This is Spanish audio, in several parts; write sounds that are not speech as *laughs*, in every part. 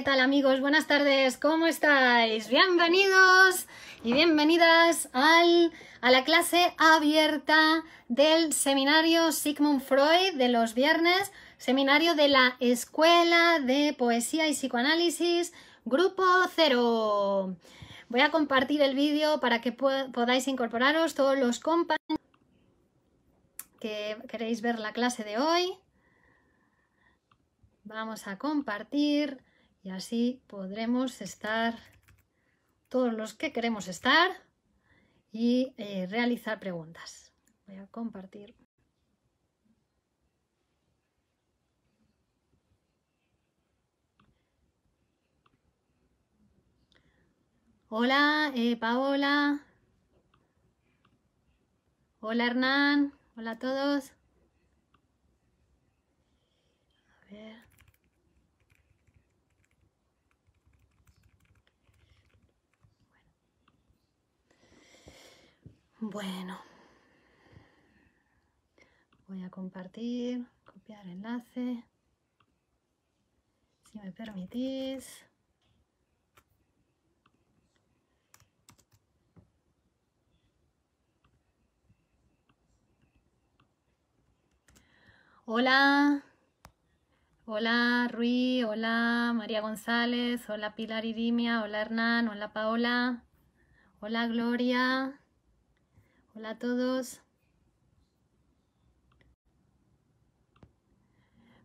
¿qué tal amigos? Buenas tardes, ¿cómo estáis? Bienvenidos y bienvenidas al, a la clase abierta del seminario Sigmund Freud de los viernes, seminario de la Escuela de Poesía y Psicoanálisis, Grupo Cero. Voy a compartir el vídeo para que podáis incorporaros todos los compañeros que queréis ver la clase de hoy. Vamos a compartir y así podremos estar todos los que queremos estar y eh, realizar preguntas. Voy a compartir. Hola, eh, Paola. Hola, Hernán. Hola a todos. Bueno, voy a compartir, copiar enlace, si me permitís. Hola, hola Rui, hola María González, hola Pilar Irimia, hola Hernán, hola Paola, hola Gloria. Hola a todos.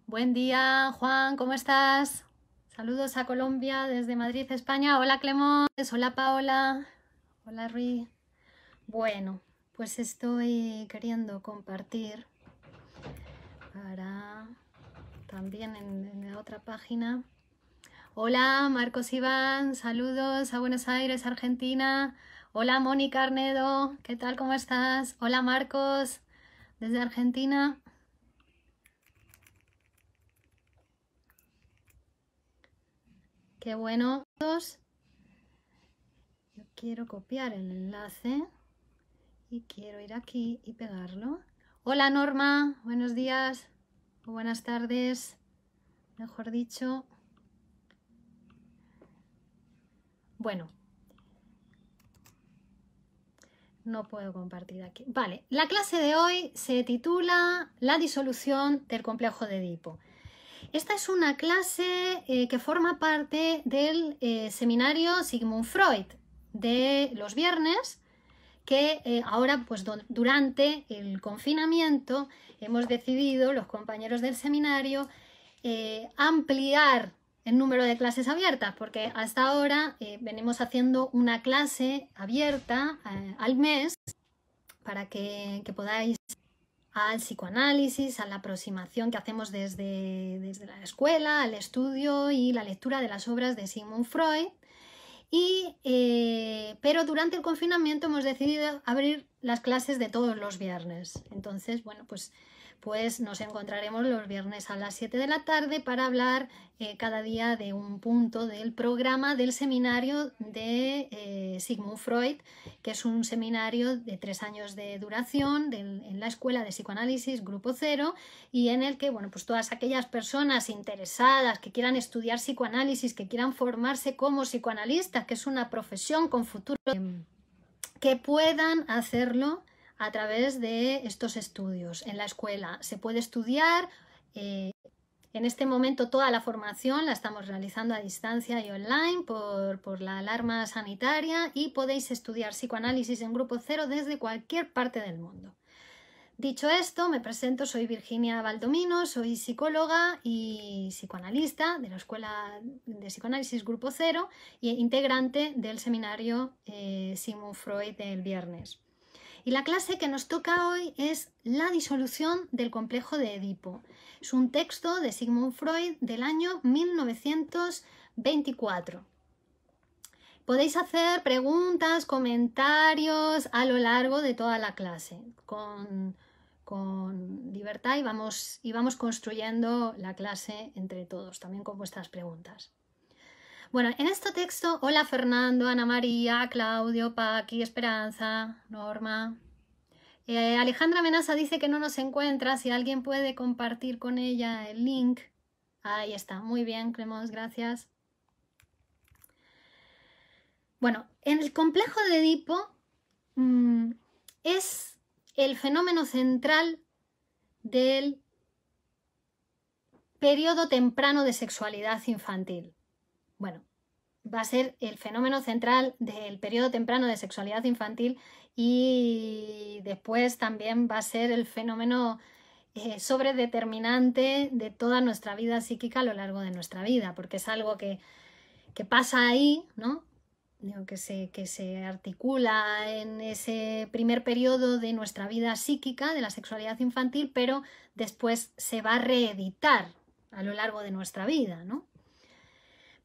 Buen día, Juan, ¿cómo estás? Saludos a Colombia desde Madrid, España. Hola, Clemón. Hola, Paola. Hola, Rui. Bueno, pues estoy queriendo compartir para también en, en la otra página. Hola, Marcos Iván. Saludos a Buenos Aires, Argentina. Hola Mónica Arnedo, ¿qué tal? ¿Cómo estás? Hola Marcos, desde Argentina. Qué bueno. Yo quiero copiar el enlace y quiero ir aquí y pegarlo. Hola Norma, buenos días o buenas tardes, mejor dicho. Bueno, no puedo compartir aquí. Vale, la clase de hoy se titula La disolución del complejo de Edipo. Esta es una clase eh, que forma parte del eh, seminario Sigmund Freud de los viernes, que eh, ahora, pues durante el confinamiento, hemos decidido los compañeros del seminario ampliar el número de clases abiertas, porque hasta ahora eh, venimos haciendo una clase abierta eh, al mes para que, podáis al psicoanálisis, a la aproximación que hacemos desde, la escuela, al estudio y la lectura de las obras de Sigmund Freud. Eh, pero durante el confinamiento hemos decidido abrir las clases de todos los viernes. Entonces, bueno, pues pues nos encontraremos los viernes a las 7 de la tarde para hablar eh, cada día de un punto del programa del seminario de eh, Sigmund Freud, que es un seminario de tres años de duración en la Escuela de Psicoanálisis Grupo Cero y en el que bueno, pues todas aquellas personas interesadas que quieran estudiar psicoanálisis, que quieran formarse como psicoanalistas, que es una profesión con futuro, que puedan hacerlo a través de estos estudios en la escuela. Se puede estudiar, eh, en este momento toda la formación la estamos realizando a distancia y online por, la alarma sanitaria y podéis estudiar psicoanálisis en grupo cero desde cualquier parte del mundo. Dicho esto, me presento, soy Virginia Baldomino soy psicóloga y psicoanalista de la Escuela de Psicoanálisis Grupo Cero e integrante del seminario eh, Freud del viernes. Y la clase que nos toca hoy es La disolución del complejo de Edipo. Es un texto de Sigmund Freud del año 1924. Podéis hacer preguntas, comentarios a lo largo de toda la clase con, libertad y vamos construyendo la clase entre todos, también con vuestras preguntas. Bueno, en este texto, hola Fernando, Ana María, Claudio, Paqui, Esperanza, Norma. Eh, Alejandra Menaza dice que no nos encuentra, si alguien puede compartir con ella el link. Ahí está, muy bien, cremos, gracias. Bueno, en el complejo de Edipo mm, es el fenómeno central del periodo temprano de sexualidad infantil. Bueno, va a ser el fenómeno central del periodo temprano de sexualidad infantil y después también va a ser el fenómeno eh, sobredeterminante de toda nuestra vida psíquica a lo largo de nuestra vida, porque es algo que, pasa ahí, ¿no? Que se, que se articula en ese primer periodo de nuestra vida psíquica, de la sexualidad infantil, pero después se va a reeditar a lo largo de nuestra vida, ¿no?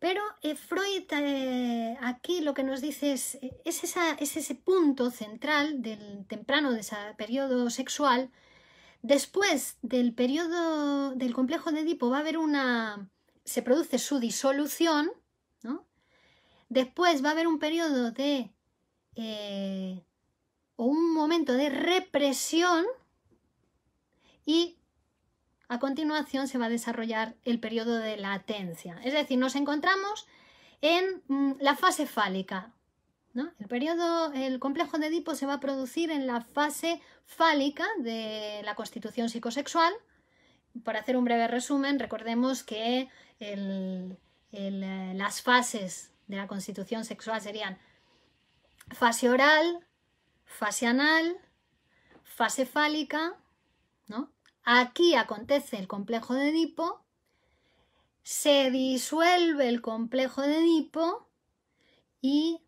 Pero eh, Freud eh, aquí lo que nos dice es, eh, es, ese punto central del temprano de ese periodo sexual. Después del periodo del complejo de Edipo va a haber una... se produce su disolución, Después va a haber un periodo de... o un momento de represión y a continuación se va a desarrollar el periodo de latencia, es decir, nos encontramos en mm, la fase fálica. El el complejo de Edipo se va a producir en la fase fálica de la constitución psicosexual. Para hacer un breve resumen, recordemos que eh, las fases de la constitución sexual serían fase oral, fase anal, fase fálica, Aquí acontece el complejo de Edipo, se disuelve el complejo de Edipo y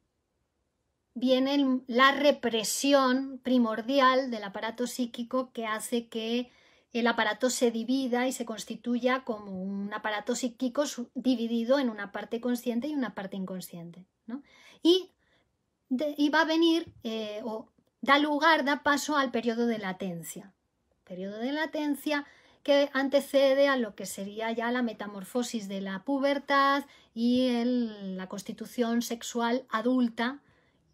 viene la represión primordial del aparato psíquico que hace que el aparato se divida y se constituya como un aparato psíquico dividido en una parte consciente y una parte inconsciente. Y, va a venir eh, o da lugar, da paso al periodo de latencia periodo de latencia que antecede a lo que sería ya la metamorfosis de la pubertad y la constitución sexual adulta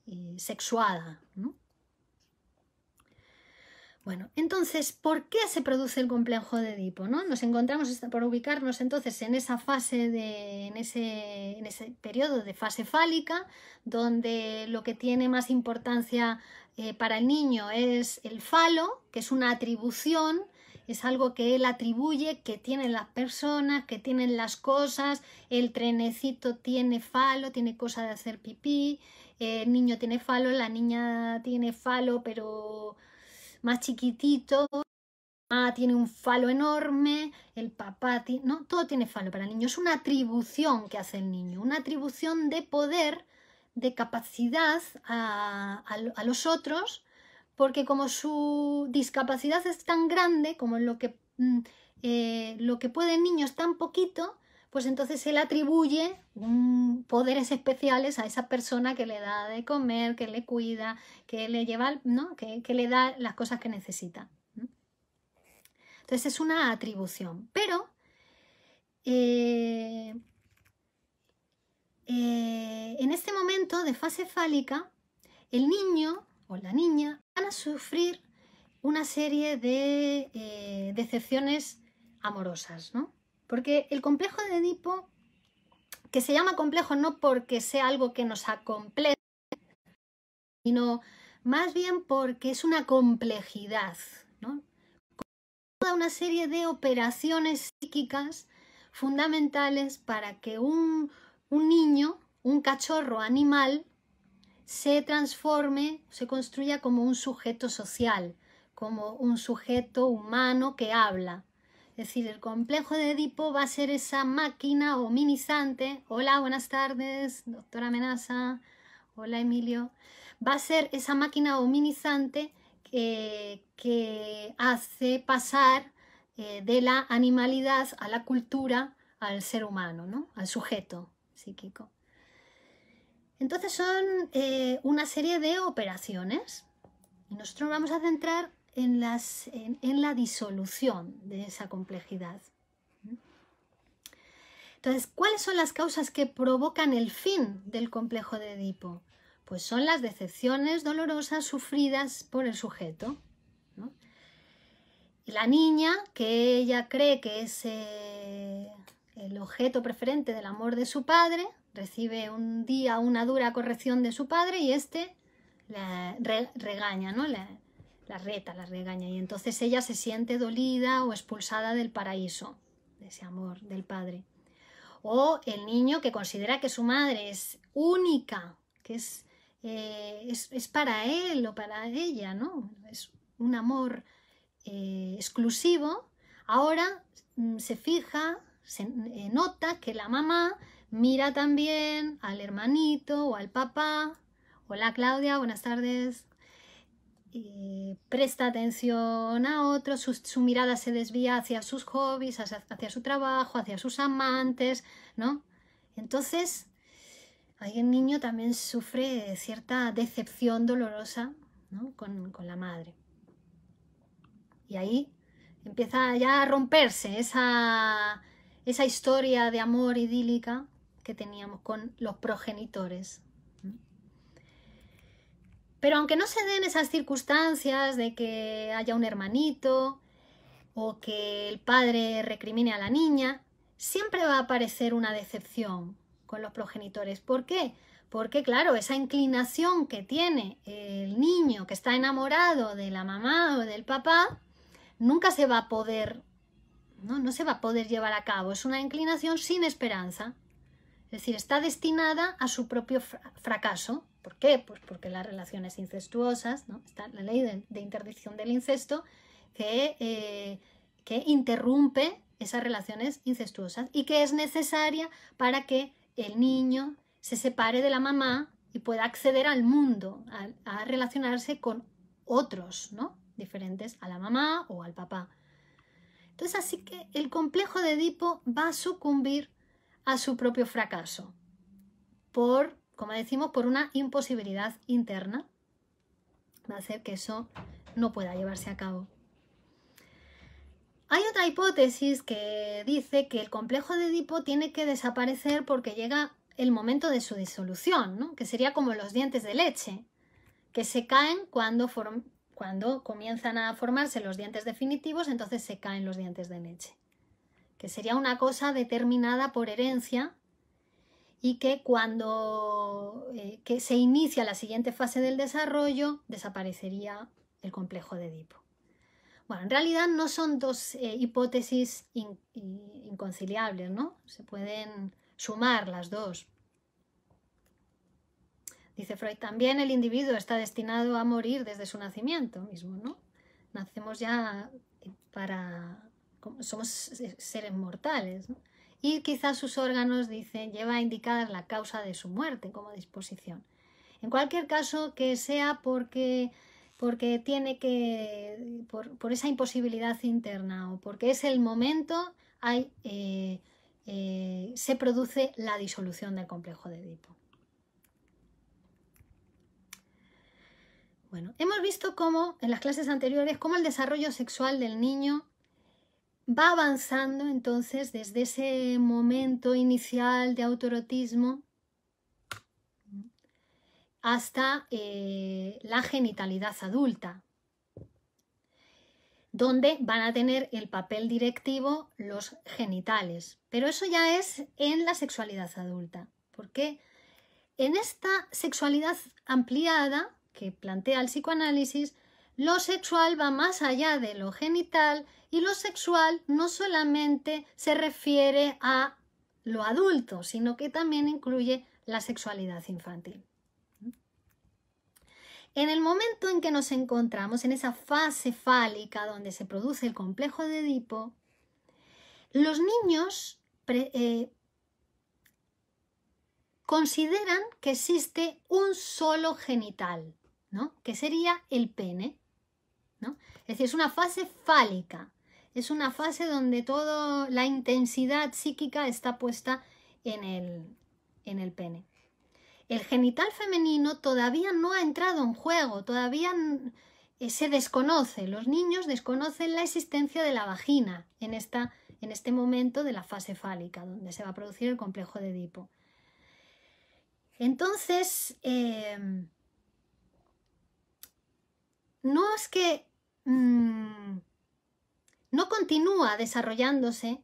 y sexuada. Bueno, entonces, ¿por qué se produce el complejo de Edipo? ¿no? Nos encontramos por ubicarnos entonces en esa fase de, en ese, en ese periodo de fase fálica, donde lo que tiene más importancia eh, para el niño es el falo, que es una atribución, es algo que él atribuye que tienen las personas, que tienen las cosas, el trenecito tiene falo, tiene cosa de hacer pipí, el niño tiene falo, la niña tiene falo, pero más chiquitito, tiene un falo enorme, el papá tiene... No, todo tiene falo para el niño. Es una atribución que hace el niño, una atribución de poder, de capacidad a, a, los otros, porque como su discapacidad es tan grande, como lo que, mm, eh, lo que puede el niño es tan poquito, pues entonces él atribuye poderes especiales a esa persona que le da de comer, que le cuida, que le lleva, ¿no? que, le da las cosas que necesita. Entonces es una atribución. Pero eh, eh, en este momento de fase fálica, el niño o la niña van a sufrir una serie de eh, decepciones amorosas, ¿no? Porque el complejo de Edipo, que se llama complejo no porque sea algo que nos acomplece, sino más bien porque es una complejidad, ¿no? Toda una serie de operaciones psíquicas fundamentales para que un, un niño, un cachorro animal, se transforme, se construya como un sujeto social, como un sujeto humano que habla, es decir, el complejo de Edipo va a ser esa máquina hominizante. Hola, buenas tardes, doctora Menaza. Hola, Emilio. Va a ser esa máquina hominizante eh, que hace pasar eh, de la animalidad a la cultura al ser humano, ¿no? al sujeto psíquico. Entonces son eh, una serie de operaciones y nosotros vamos a centrar en, la disolución de esa complejidad. Entonces, ¿cuáles son las causas que provocan el fin del complejo de Edipo? Pues son las decepciones dolorosas sufridas por el sujeto. La niña, que ella cree que es eh, el objeto preferente del amor de su padre, recibe un día una dura corrección de su padre y éste la regaña, ¿no? la reta, la regaña y entonces ella se siente dolida o expulsada del paraíso, de ese amor del padre. O el niño que considera que su madre es única, que es, eh, es, para él o para ella, ¿no? Es un amor eh, exclusivo. Ahora mm, se fija, se eh, nota que la mamá mira también al hermanito o al papá. Hola Claudia, buenas tardes y eh, presta atención a otros, su, mirada se desvía hacia sus hobbies, hacia, su trabajo, hacia sus amantes, ¿no? Entonces, ahí el niño también sufre cierta decepción dolorosa ¿no? con, con la madre. Y ahí empieza ya a romperse esa, esa historia de amor idílica que teníamos con los progenitores, pero aunque no se den esas circunstancias de que haya un hermanito o que el padre recrimine a la niña, siempre va a aparecer una decepción con los progenitores. ¿Por qué? Porque, claro, esa inclinación que tiene el niño que está enamorado de la mamá o del papá, nunca se va a poder, no, no se va a poder llevar a cabo. Es una inclinación sin esperanza. Es decir, está destinada a su propio fracaso. ¿Por qué? Pues porque las relaciones incestuosas, ¿no? está la ley de, interdicción del incesto que, eh, que, interrumpe esas relaciones incestuosas y que es necesaria para que el niño se separe de la mamá y pueda acceder al mundo, a, relacionarse con otros, ¿no? diferentes a la mamá o al papá. Entonces, así que el complejo de Edipo va a sucumbir a su propio fracaso por como decimos, por una imposibilidad interna, va a que eso no pueda llevarse a cabo. Hay otra hipótesis que dice que el complejo de Edipo tiene que desaparecer porque llega el momento de su disolución, que sería como los dientes de leche, que se caen cuando, cuando comienzan a formarse los dientes definitivos, entonces se caen los dientes de leche, que sería una cosa determinada por herencia y que cuando eh, se inicia la siguiente fase del desarrollo desaparecería el complejo de Edipo. Bueno, en realidad no son dos eh, hipótesis inconciliables, ¿no? Se pueden sumar las dos. Dice Freud, también el individuo está destinado a morir desde su nacimiento mismo, ¿no? Nacemos ya eh, para... somos seres mortales, ¿no? y quizás sus órganos, dicen lleva indicada la causa de su muerte como disposición. En cualquier caso, que sea porque, porque tiene que, por, esa imposibilidad interna o porque es el momento, hay, eh, eh, se produce la disolución del complejo de Edipo. Bueno, hemos visto cómo en las clases anteriores, cómo el desarrollo sexual del niño va avanzando entonces desde ese momento inicial de autorotismo hasta eh, la genitalidad adulta, donde van a tener el papel directivo los genitales. Pero eso ya es en la sexualidad adulta, porque en esta sexualidad ampliada que plantea el psicoanálisis, lo sexual va más allá de lo genital y lo sexual no solamente se refiere a lo adulto, sino que también incluye la sexualidad infantil. En el momento en que nos encontramos en esa fase fálica donde se produce el complejo de Edipo, los niños eh, consideran que existe un solo genital, ¿no? que sería el pene. Es decir, es una fase fálica, es una fase donde toda la intensidad psíquica está puesta en el, pene. El genital femenino todavía no ha entrado en juego, todavía eh, se desconoce, los niños desconocen la existencia de la vagina en, esta, en este momento de la fase fálica, donde se va a producir el complejo de Edipo. Entonces, em, no es que Mm, no continúa desarrollándose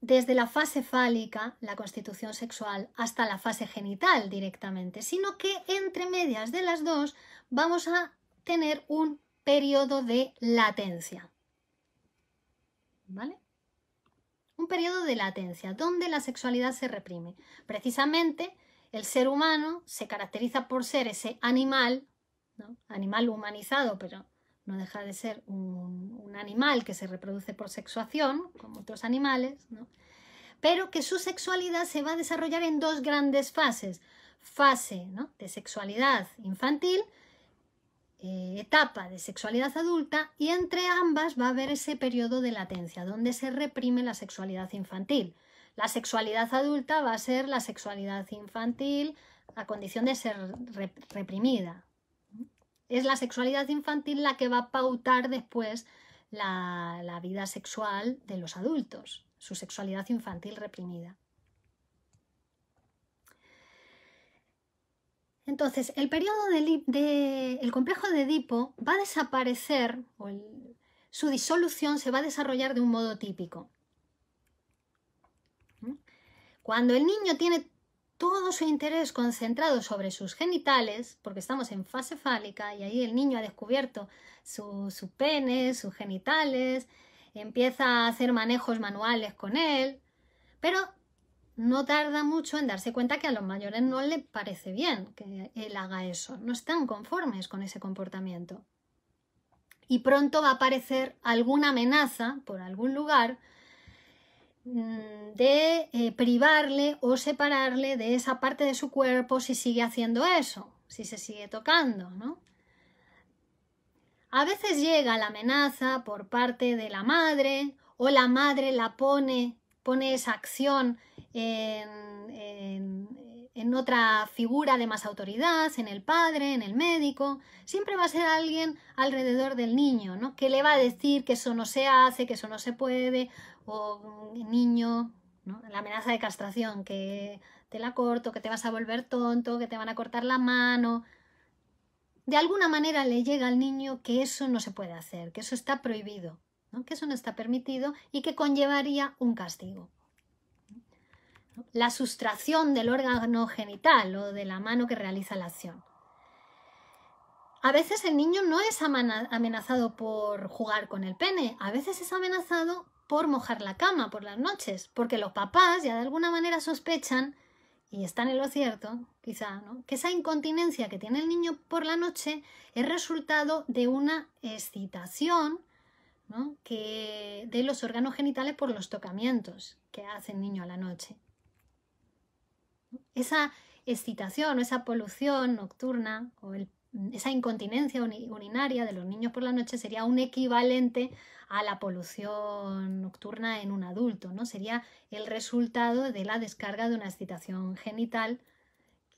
desde la fase fálica, la constitución sexual, hasta la fase genital directamente, sino que entre medias de las dos vamos a tener un periodo de latencia. ¿Vale? Un periodo de latencia, donde la sexualidad se reprime. Precisamente el ser humano se caracteriza por ser ese animal, animal humanizado, pero no deja de ser un, animal que se reproduce por sexuación, como otros animales, pero que su sexualidad se va a desarrollar en dos grandes fases. Fase de sexualidad infantil, eh, etapa de sexualidad adulta y entre ambas va a haber ese periodo de latencia donde se reprime la sexualidad infantil. La sexualidad adulta va a ser la sexualidad infantil a condición de ser reprimida, es la sexualidad infantil la que va a pautar después la, vida sexual de los adultos, su sexualidad infantil reprimida. Entonces, el periodo complejo de Edipo va a desaparecer, o su disolución se va a desarrollar de un modo típico. ¿Mm? Cuando el niño tiene todo su interés concentrado sobre sus genitales, porque estamos en fase fálica y ahí el niño ha descubierto su, su pene, sus genitales, empieza a hacer manejos manuales con él, pero no tarda mucho en darse cuenta que a los mayores no le parece bien que él haga eso, no están conformes con ese comportamiento. Y pronto va a aparecer alguna amenaza por algún lugar Mm, de eh, privarle o separarle de esa parte de su cuerpo si sigue haciendo eso, si se sigue tocando, ¿no? A veces llega la amenaza por parte de la madre o la madre la pone, pone esa acción en, en, otra figura de más autoridad, en el padre, en el médico. Siempre va a ser alguien alrededor del niño, ¿no? Que le va a decir que eso no se hace, que eso no se puede, o niño, la amenaza de castración, que te la corto, que te vas a volver tonto, que te van a cortar la mano. De alguna manera le llega al niño que eso no se puede hacer, que eso está prohibido, ¿no? que eso no está permitido y que conllevaría un castigo. La sustracción del órgano genital o de la mano que realiza la acción. A veces el niño no es amenazado por jugar con el pene, a veces es amenazado por mojar la cama por las noches, porque los papás ya de alguna manera sospechan, y están en lo cierto, quizá, que esa incontinencia que tiene el niño por la noche es resultado de una excitación que de los órganos genitales por los tocamientos que hace el niño a la noche. Esa excitación o esa polución nocturna o el Mm, esa incontinencia urinaria de los niños por la noche sería un equivalente a la polución nocturna en un adulto, ¿no? Sería el resultado de la descarga de una excitación genital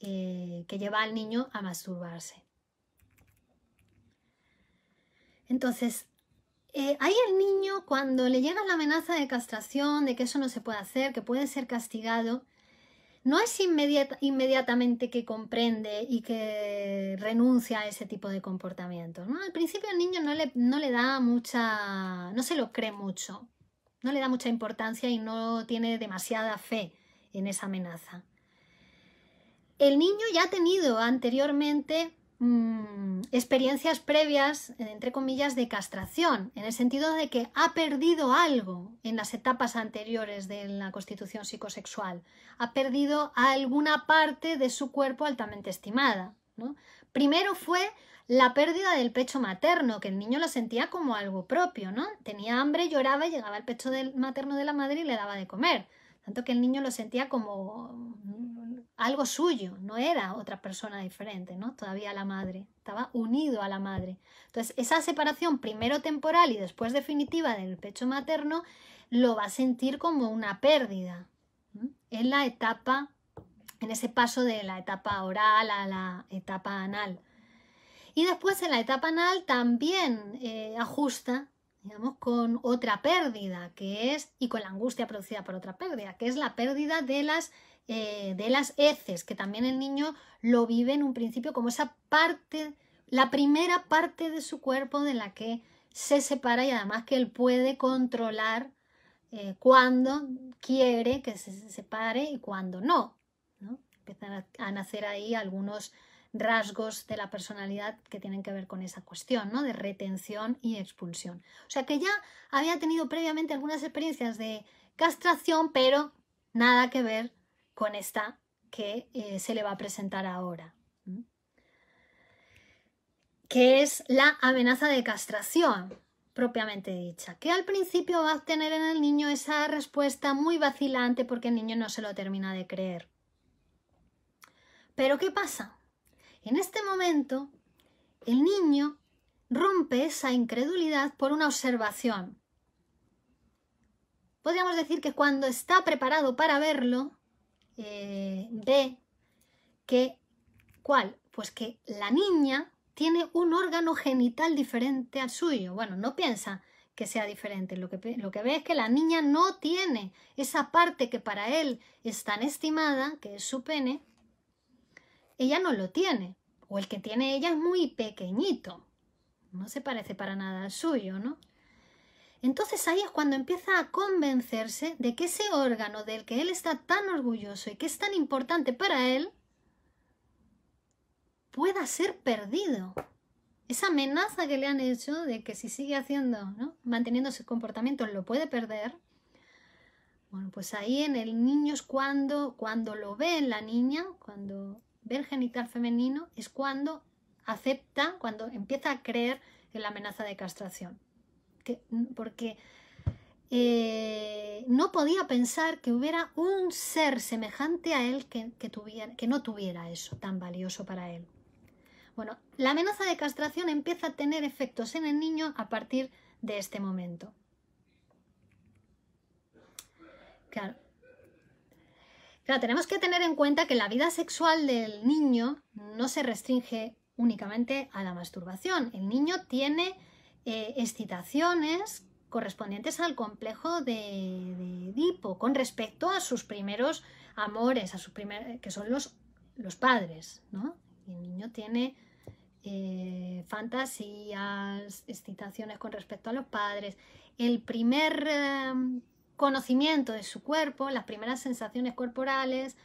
eh, que lleva al niño a masturbarse. Entonces, eh, ahí el niño cuando le llega la amenaza de castración, de que eso no se puede hacer, que puede ser castigado, no es inmediatamente que comprende y que renuncia a ese tipo de comportamiento. Al principio el niño no le, no le da mucha, no se lo cree mucho, no le da mucha importancia y no tiene demasiada fe en esa amenaza. El niño ya ha tenido anteriormente Mm, experiencias previas, entre comillas, de castración, en el sentido de que ha perdido algo en las etapas anteriores de la constitución psicosexual, ha perdido alguna parte de su cuerpo altamente estimada. Primero fue la pérdida del pecho materno, que el niño lo sentía como algo propio, ¿no? Tenía hambre, lloraba, llegaba al pecho del materno de la madre y le daba de comer. Tanto que el niño lo sentía como algo suyo, no era otra persona diferente, ¿no? Todavía la madre, estaba unido a la madre. Entonces, esa separación primero temporal y después definitiva del pecho materno lo va a sentir como una pérdida. En la etapa, en ese paso de la etapa oral a la etapa anal. Y después en la etapa anal también eh, ajusta digamos, con otra pérdida, que es, y con la angustia producida por otra pérdida, que es la pérdida de las, eh, de las heces, que también el niño lo vive en un principio como esa parte, la primera parte de su cuerpo de la que se separa y además que él puede controlar eh, cuando quiere que se separe y cuando no. ¿no? Empiezan a nacer ahí algunos rasgos de la personalidad que tienen que ver con esa cuestión, ¿no? De retención y expulsión. O sea que ya había tenido previamente algunas experiencias de castración, pero nada que ver con esta que eh, se le va a presentar ahora, que es la amenaza de castración propiamente dicha, que al principio va a tener en el niño esa respuesta muy vacilante porque el niño no se lo termina de creer. Pero ¿qué pasa? En este momento, el niño rompe esa incredulidad por una observación. Podríamos decir que cuando está preparado para verlo, eh, ve que, ¿cuál? Pues que la niña tiene un órgano genital diferente al suyo. Bueno, no piensa que sea diferente, lo que, lo que ve es que la niña no tiene esa parte que para él es tan estimada, que es su pene, ella no lo tiene, o el que tiene ella es muy pequeñito, no se parece para nada al suyo, ¿no? Entonces ahí es cuando empieza a convencerse de que ese órgano del que él está tan orgulloso y que es tan importante para él pueda ser perdido. Esa amenaza que le han hecho de que si sigue haciendo, ¿no? manteniendo su comportamiento lo puede perder. Bueno, pues ahí en el niño es cuando, cuando lo ve en la niña, cuando genital femenino es cuando acepta, cuando empieza a creer en la amenaza de castración. porque eh, no podía pensar que hubiera un ser semejante a él que, que, tuviera, que no tuviera eso tan valioso para él. Bueno, la amenaza de castración empieza a tener efectos en el niño a partir de este momento. Claro, Claro, tenemos que tener en cuenta que la vida sexual del niño no se restringe únicamente a la masturbación. El niño tiene eh, excitaciones correspondientes al complejo de, Edipo con respecto a sus primeros amores, a sus primer, que son los, los padres, ¿no? el niño tiene eh, fantasías, excitaciones con respecto a los padres. El primer eh, conocimiento de su cuerpo, las primeras sensaciones corporales,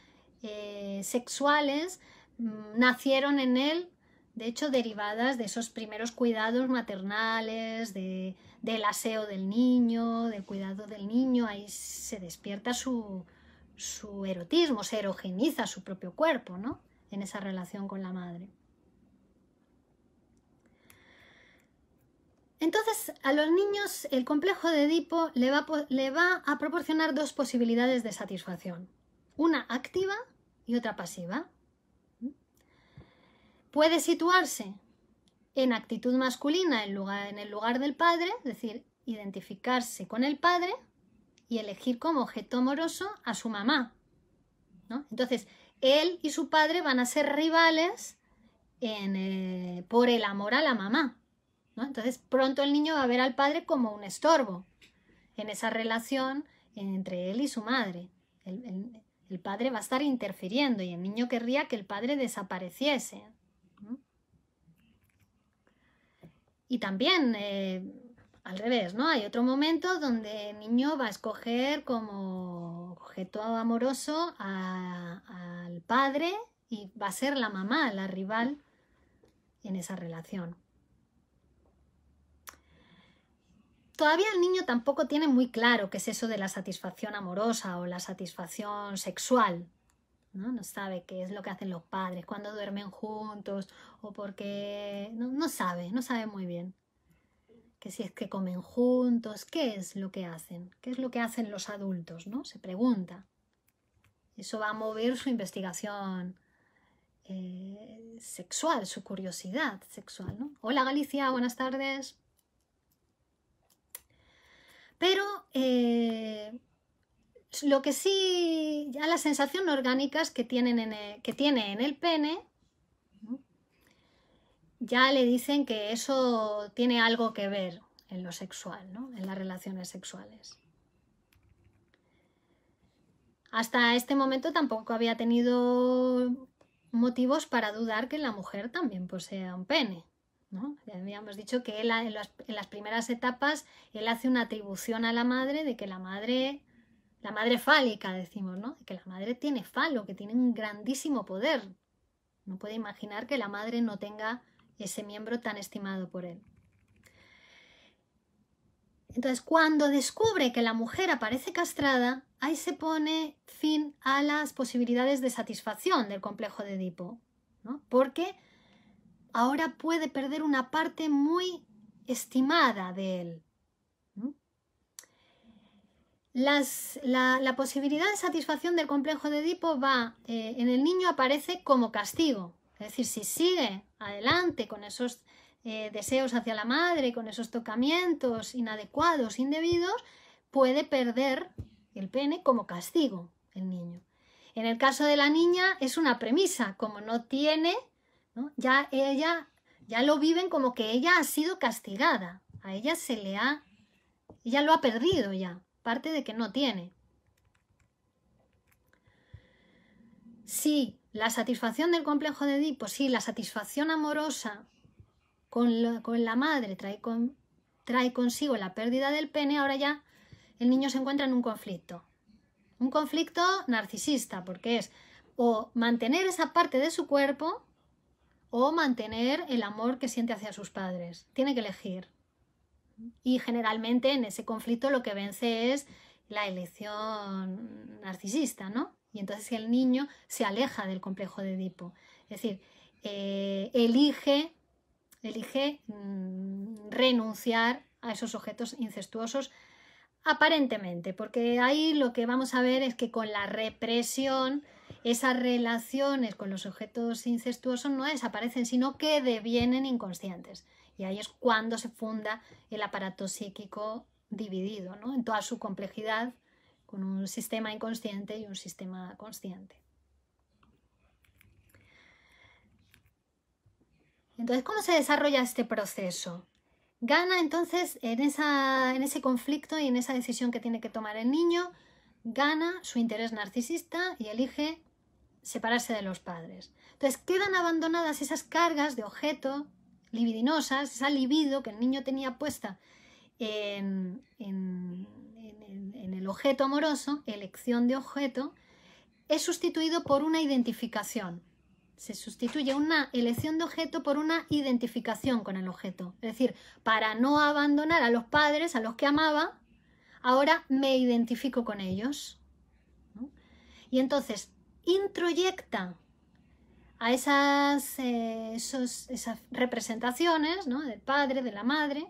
eh, sexuales, mm, nacieron en él, de hecho, derivadas de esos primeros cuidados maternales, de, del aseo del niño, del cuidado del niño, ahí se despierta su, su erotismo, se erogeniza su propio cuerpo, ¿no? En esa relación con la madre. Entonces, a los niños el complejo de Edipo le va, a proporcionar dos posibilidades de satisfacción, una activa y otra pasiva. Puede situarse en actitud masculina en, lugar, en el lugar del padre, es decir, identificarse con el padre y elegir como objeto amoroso a su mamá. Entonces, él y su padre van a ser rivales en, eh, por el amor a la mamá. Entonces pronto el niño va a ver al padre como un estorbo en esa relación entre él y su madre. El, padre va a estar interfiriendo y el niño querría que el padre desapareciese. Y también eh, al revés, ¿no? Hay otro momento donde el niño va a escoger como objeto amoroso al padre y va a ser la mamá, la rival en esa relación. todavía el niño tampoco tiene muy claro qué es eso de la satisfacción amorosa o la satisfacción sexual. ¿no? no sabe qué es lo que hacen los padres, cuando duermen juntos o porque... No, no sabe, no sabe muy bien. Que si es que comen juntos, qué es lo que hacen, qué es lo que hacen los adultos, ¿no? Se pregunta. Eso va a mover su investigación eh, sexual, su curiosidad sexual, ¿no? Hola Galicia, buenas tardes. Pero eh, lo que sí, ya la sensación orgánicas que, que tiene en el pene, ya le dicen que eso tiene algo que ver en lo sexual, ¿no? en las relaciones sexuales. Hasta este momento tampoco había tenido motivos para dudar que la mujer también posea un pene. Habíamos dicho que él en las, primeras etapas él hace una atribución a la madre de que la madre la madre fálica, decimos, ¿no? Que la madre tiene falo, que tiene un grandísimo poder. No puede imaginar que la madre no tenga ese miembro tan estimado por él. Entonces, cuando descubre que la mujer aparece castrada, ahí se pone fin a las posibilidades de satisfacción del complejo de Edipo, ¿no? Porque ahora puede perder una parte muy estimada de él. la, posibilidad de satisfacción del complejo de Edipo va, eh, en el niño aparece como castigo. Es decir, si sigue adelante con esos eh, deseos hacia la madre, con esos tocamientos inadecuados, indebidos, puede perder el pene como castigo el niño. En el caso de la niña es una premisa, como no tiene ya ella, ya lo viven como que ella ha sido castigada, a ella se le ha, ella lo ha perdido ya, parte de que no tiene. Sí, la satisfacción del complejo de Edipo, si la satisfacción amorosa con, la madre trae, con, trae consigo la pérdida del pene, ahora ya el niño se encuentra en un conflicto. Un conflicto narcisista, porque es o mantener esa parte de su cuerpo o mantener el amor que siente hacia sus padres. Tiene que elegir. Y generalmente en ese conflicto lo que vence es la elección narcisista, ¿no? Y entonces el niño se aleja del complejo de Edipo. Es decir, eh, elige, elige mm, renunciar a esos objetos incestuosos aparentemente, porque ahí lo que vamos a ver es que con la represión esas relaciones con los objetos incestuosos no desaparecen, sino que devienen inconscientes. Y ahí es cuando se funda el aparato psíquico dividido, en toda su complejidad, con un sistema inconsciente y un sistema consciente. Entonces, ¿cómo se desarrolla este proceso? Gana entonces en, esa, en ese conflicto y en esa decisión que tiene que tomar el niño, gana su interés narcisista y elige separarse de los padres. Entonces quedan abandonadas esas cargas de objeto libidinosas, esa libido que el niño tenía puesta en, el objeto amoroso, elección de objeto, es sustituido por una identificación. Se sustituye una elección de objeto por una identificación con el objeto. Es decir, para no abandonar a los padres, a los que amaba, ahora me identifico con ellos. Y entonces introyecta a esas, eh, esas representaciones ¿no? del padre, de la madre,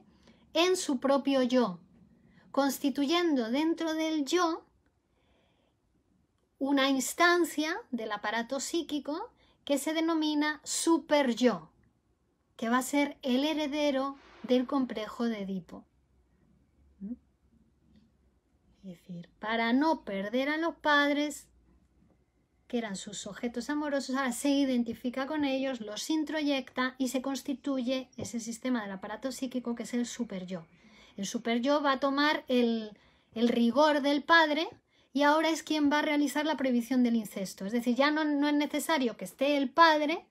en su propio yo, constituyendo dentro del yo una instancia del aparato psíquico que se denomina super yo, que va a ser el heredero del complejo de Edipo. ¿Mm? Es decir, para no perder a los padres, que eran sus objetos amorosos, ahora se identifica con ellos, los introyecta y se constituye ese sistema del aparato psíquico que es el super-yo. El super-yo va a tomar el, rigor del padre y ahora es quien va a realizar la prohibición del incesto. Es decir, ya no, es necesario que esté el padre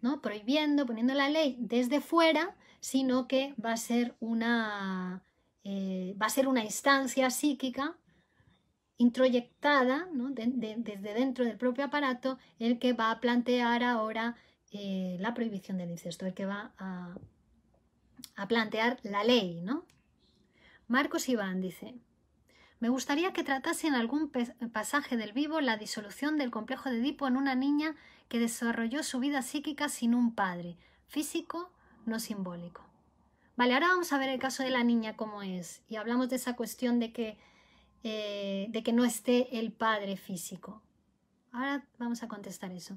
¿no? prohibiendo, poniendo la ley desde fuera, sino que va a ser una, eh, va a ser una instancia psíquica introyectada desde dentro del propio aparato el que va a plantear ahora eh, la prohibición del incesto, el que va a, plantear la ley. ¿no? Marcos Iván dice, me gustaría que tratase en algún pasaje del vivo la disolución del complejo de Edipo en una niña que desarrolló su vida psíquica sin un padre, físico, no simbólico. Vale, ahora vamos a ver el caso de la niña cómo es y hablamos de esa cuestión de que eh, de que no esté el padre físico. Ahora vamos a contestar eso.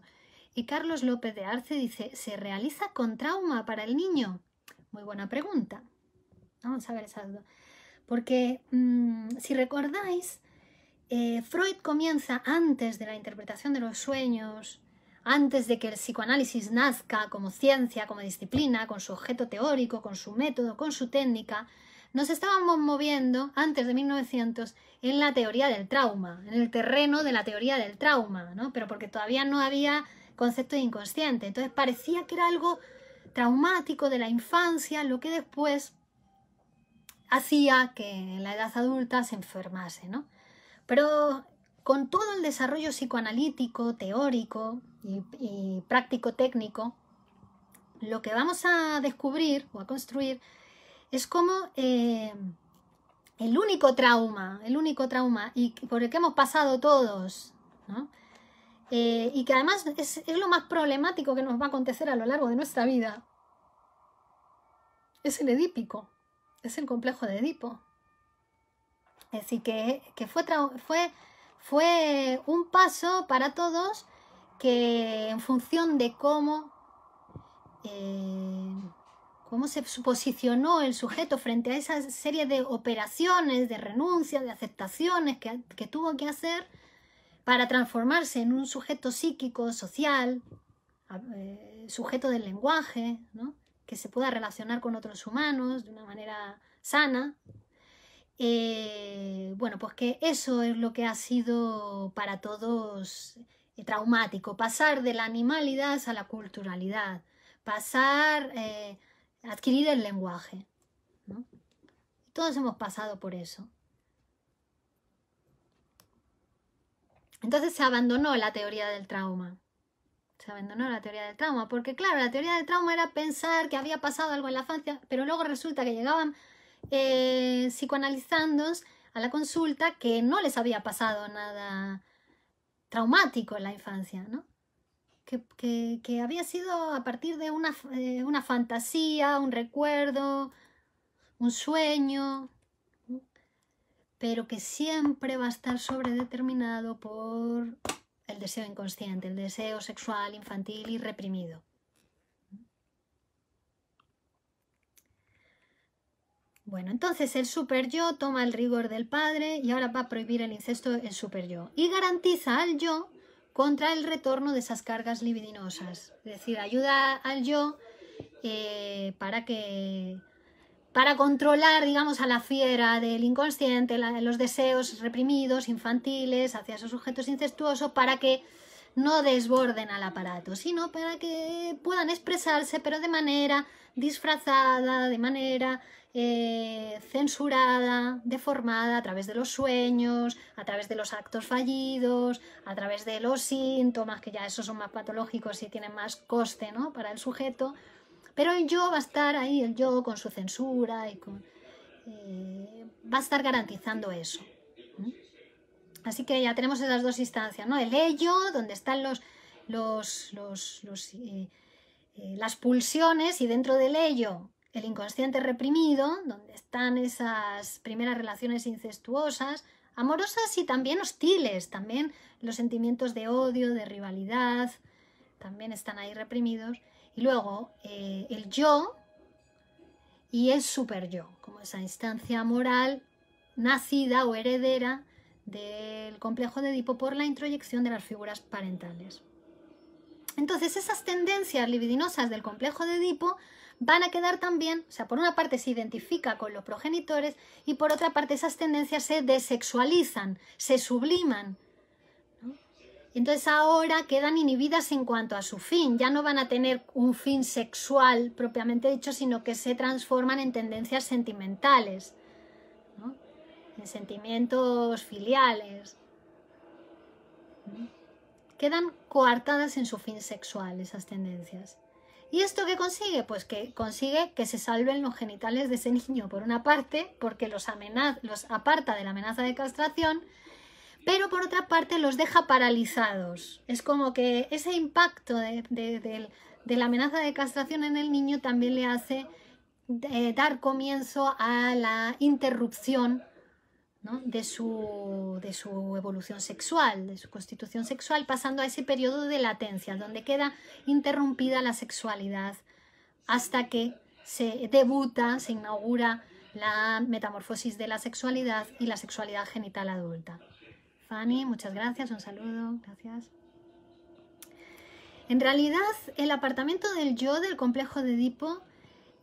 Y Carlos López de Arce dice, ¿se realiza con trauma para el niño? Muy buena pregunta. Vamos a ver esa duda. Porque mm, si recordáis, eh, Freud comienza antes de la interpretación de los sueños, antes de que el psicoanálisis nazca como ciencia, como disciplina, con su objeto teórico, con su método, con su técnica, nos estábamos moviendo antes de 1900 en la teoría del trauma, en el terreno de la teoría del trauma, ¿no? Pero porque todavía no había concepto de inconsciente. Entonces parecía que era algo traumático de la infancia, lo que después hacía que en la edad adulta se enfermase, ¿no? Pero con todo el desarrollo psicoanalítico, teórico y, y práctico técnico, lo que vamos a descubrir o a construir es como eh, el único trauma, el único trauma, y por el que hemos pasado todos, eh, y que además es, lo más problemático que nos va a acontecer a lo largo de nuestra vida. Es el edípico, es el complejo de Edipo. Así que, que fue, fue, fue un paso para todos que en función de cómo eh, cómo se posicionó el sujeto frente a esa serie de operaciones, de renuncias, de aceptaciones que, tuvo que hacer para transformarse en un sujeto psíquico, social, eh, sujeto del lenguaje, que se pueda relacionar con otros humanos de una manera sana. Eh, bueno, pues que eso es lo que ha sido para todos eh, traumático, pasar de la animalidad a la culturalidad, pasar adquirir el lenguaje. Todos hemos pasado por eso. Entonces se abandonó la teoría del trauma. Se abandonó la teoría del trauma, porque claro, la teoría del trauma era pensar que había pasado algo en la infancia, pero luego resulta que llegaban eh, a la consulta que no les había pasado nada traumático en la infancia, ¿no? que, había sido a partir de una, eh, una fantasía, un recuerdo, un sueño, pero que siempre va a estar sobredeterminado por el deseo inconsciente, el deseo sexual, infantil y reprimido. Bueno, entonces el super yo toma el rigor del padre y ahora va a prohibir el incesto el super yo y garantiza al yo contra el retorno de esas cargas libidinosas. Es decir, ayuda al yo eh, para que para controlar, digamos, a la fiera del inconsciente, los deseos reprimidos, infantiles, hacia esos sujetos incestuosos, para que no desborden al aparato, sino para que puedan expresarse, pero de manera disfrazada, de manera eh, censurada, deformada a través de los sueños, a través de los actos fallidos, a través de los síntomas, que ya esos son más patológicos y tienen más coste ¿no? para el sujeto. Pero el yo va a estar ahí, el yo con su censura y eh, va a estar garantizando eso. Así que ya tenemos esas dos instancias, ¿no? El ello, donde están los, los, eh, las pulsiones, y dentro del ello el inconsciente reprimido, donde están esas primeras relaciones incestuosas, amorosas y también hostiles, también los sentimientos de odio, de rivalidad, también están ahí reprimidos. Y luego eh, el yo y el super yo, como esa instancia moral nacida o heredera del complejo de Edipo por la introyección de las figuras parentales. Entonces esas tendencias libidinosas del complejo de Edipo van a quedar también, o sea, por una parte se identifica con los progenitores y por otra parte esas tendencias se desexualizan, se subliman. Entonces ahora quedan inhibidas en cuanto a su fin, ya no van a tener un fin sexual propiamente dicho, sino que se transforman en tendencias sentimentales, en sentimientos filiales. Quedan coartadas en su fin sexual esas tendencias. ¿Y esto qué consigue? Pues que consigue que se salven los genitales de ese niño, por una parte, porque los, amenaza, los aparta de la amenaza de castración, pero por otra parte los deja paralizados. Es como que ese impacto de, la amenaza de castración en el niño también le hace eh, dar comienzo a la interrupción de, su, evolución sexual, de su constitución sexual, pasando a ese periodo de latencia, donde queda interrumpida la sexualidad hasta que se debuta, se inaugura la metamorfosis de la sexualidad y la sexualidad genital adulta. Fanny, muchas gracias, un saludo, gracias. En realidad, el apartamento del yo del complejo de Edipo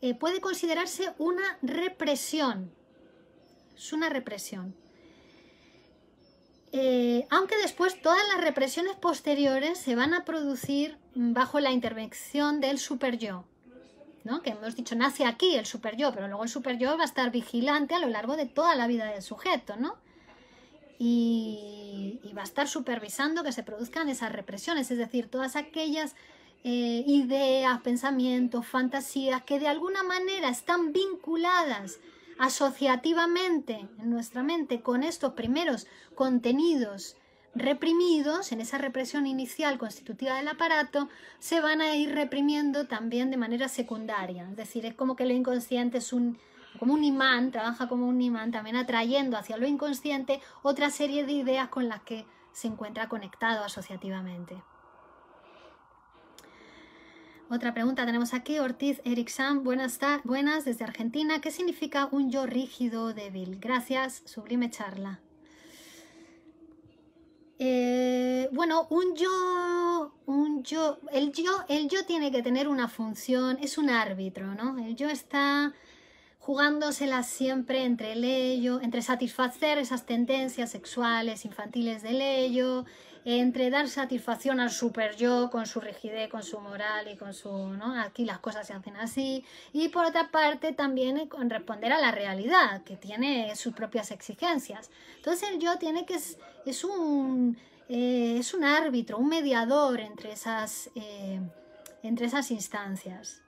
eh, puede considerarse una represión es una represión. Eh, aunque después todas las represiones posteriores se van a producir bajo la intervención del superyo, ¿no? que hemos dicho nace aquí el super-yo, pero luego el super-yo va a estar vigilante a lo largo de toda la vida del sujeto, ¿no? Y, va a estar supervisando que se produzcan esas represiones, es decir, todas aquellas eh, ideas, pensamientos, fantasías que de alguna manera están vinculadas asociativamente en nuestra mente con estos primeros contenidos reprimidos, en esa represión inicial constitutiva del aparato, se van a ir reprimiendo también de manera secundaria. Es decir, es como que lo inconsciente es un, como un imán, trabaja como un imán, también atrayendo hacia lo inconsciente otra serie de ideas con las que se encuentra conectado asociativamente. Otra pregunta tenemos aquí, Ortiz Erickson, buenas, buenas desde Argentina. ¿Qué significa un yo rígido débil? Gracias, sublime charla. Eh, bueno, un yo, un yo, el yo, el yo tiene que tener una función, es un árbitro, ¿no? El yo está jugándoselas siempre entre el ello, entre satisfacer esas tendencias sexuales infantiles del ello, entre dar satisfacción al super yo con su rigidez, con su moral y con su, ¿no? Aquí las cosas se hacen así. Y por otra parte también con responder a la realidad, que tiene sus propias exigencias. Entonces el yo tiene que, es, un, eh, es un árbitro, un mediador entre esas, eh, entre esas instancias.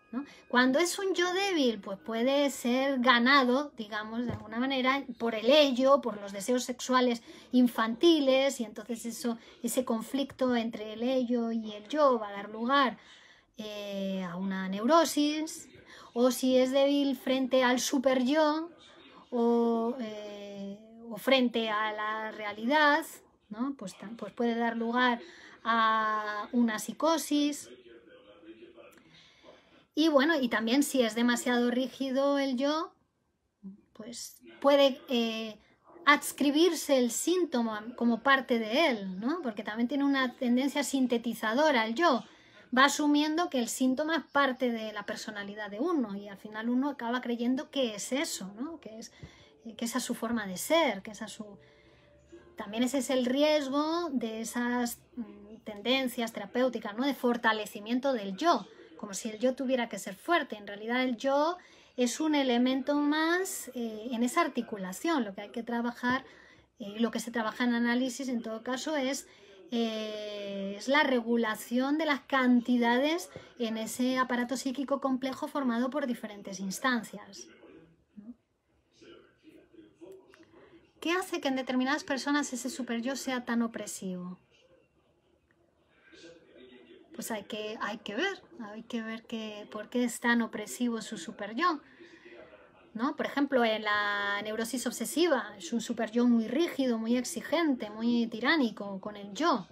Cuando es un yo débil, pues puede ser ganado, digamos, de alguna manera, por el ello, por los deseos sexuales infantiles, y entonces eso, ese conflicto entre el ello y el yo va a dar lugar eh, a una neurosis, o si es débil frente al super yo, o, eh, frente a la realidad, pues, pues puede dar lugar a una psicosis, y bueno, y también si es demasiado rígido el yo, pues puede eh, adscribirse el síntoma como parte de él, ¿no? Porque también tiene una tendencia sintetizadora el yo. Va asumiendo que el síntoma es parte de la personalidad de uno y al final uno acaba creyendo que es eso, ¿no? Que, es, eh, que esa es su forma de ser, que esa es su... También ese es el riesgo de esas mm, tendencias terapéuticas, ¿no? De fortalecimiento del yo como si el yo tuviera que ser fuerte. En realidad el yo es un elemento más eh, en esa articulación. Lo que hay que trabajar, y eh, lo que se trabaja en análisis en todo caso es, eh, es la regulación de las cantidades en ese aparato psíquico complejo formado por diferentes instancias. ¿Qué hace que en determinadas personas ese super yo sea tan opresivo? pues hay que, hay que ver, hay que ver por qué es tan opresivo su super yo. ¿no? Por ejemplo, en la neurosis obsesiva es un super yo muy rígido, muy exigente, muy tiránico con el yo.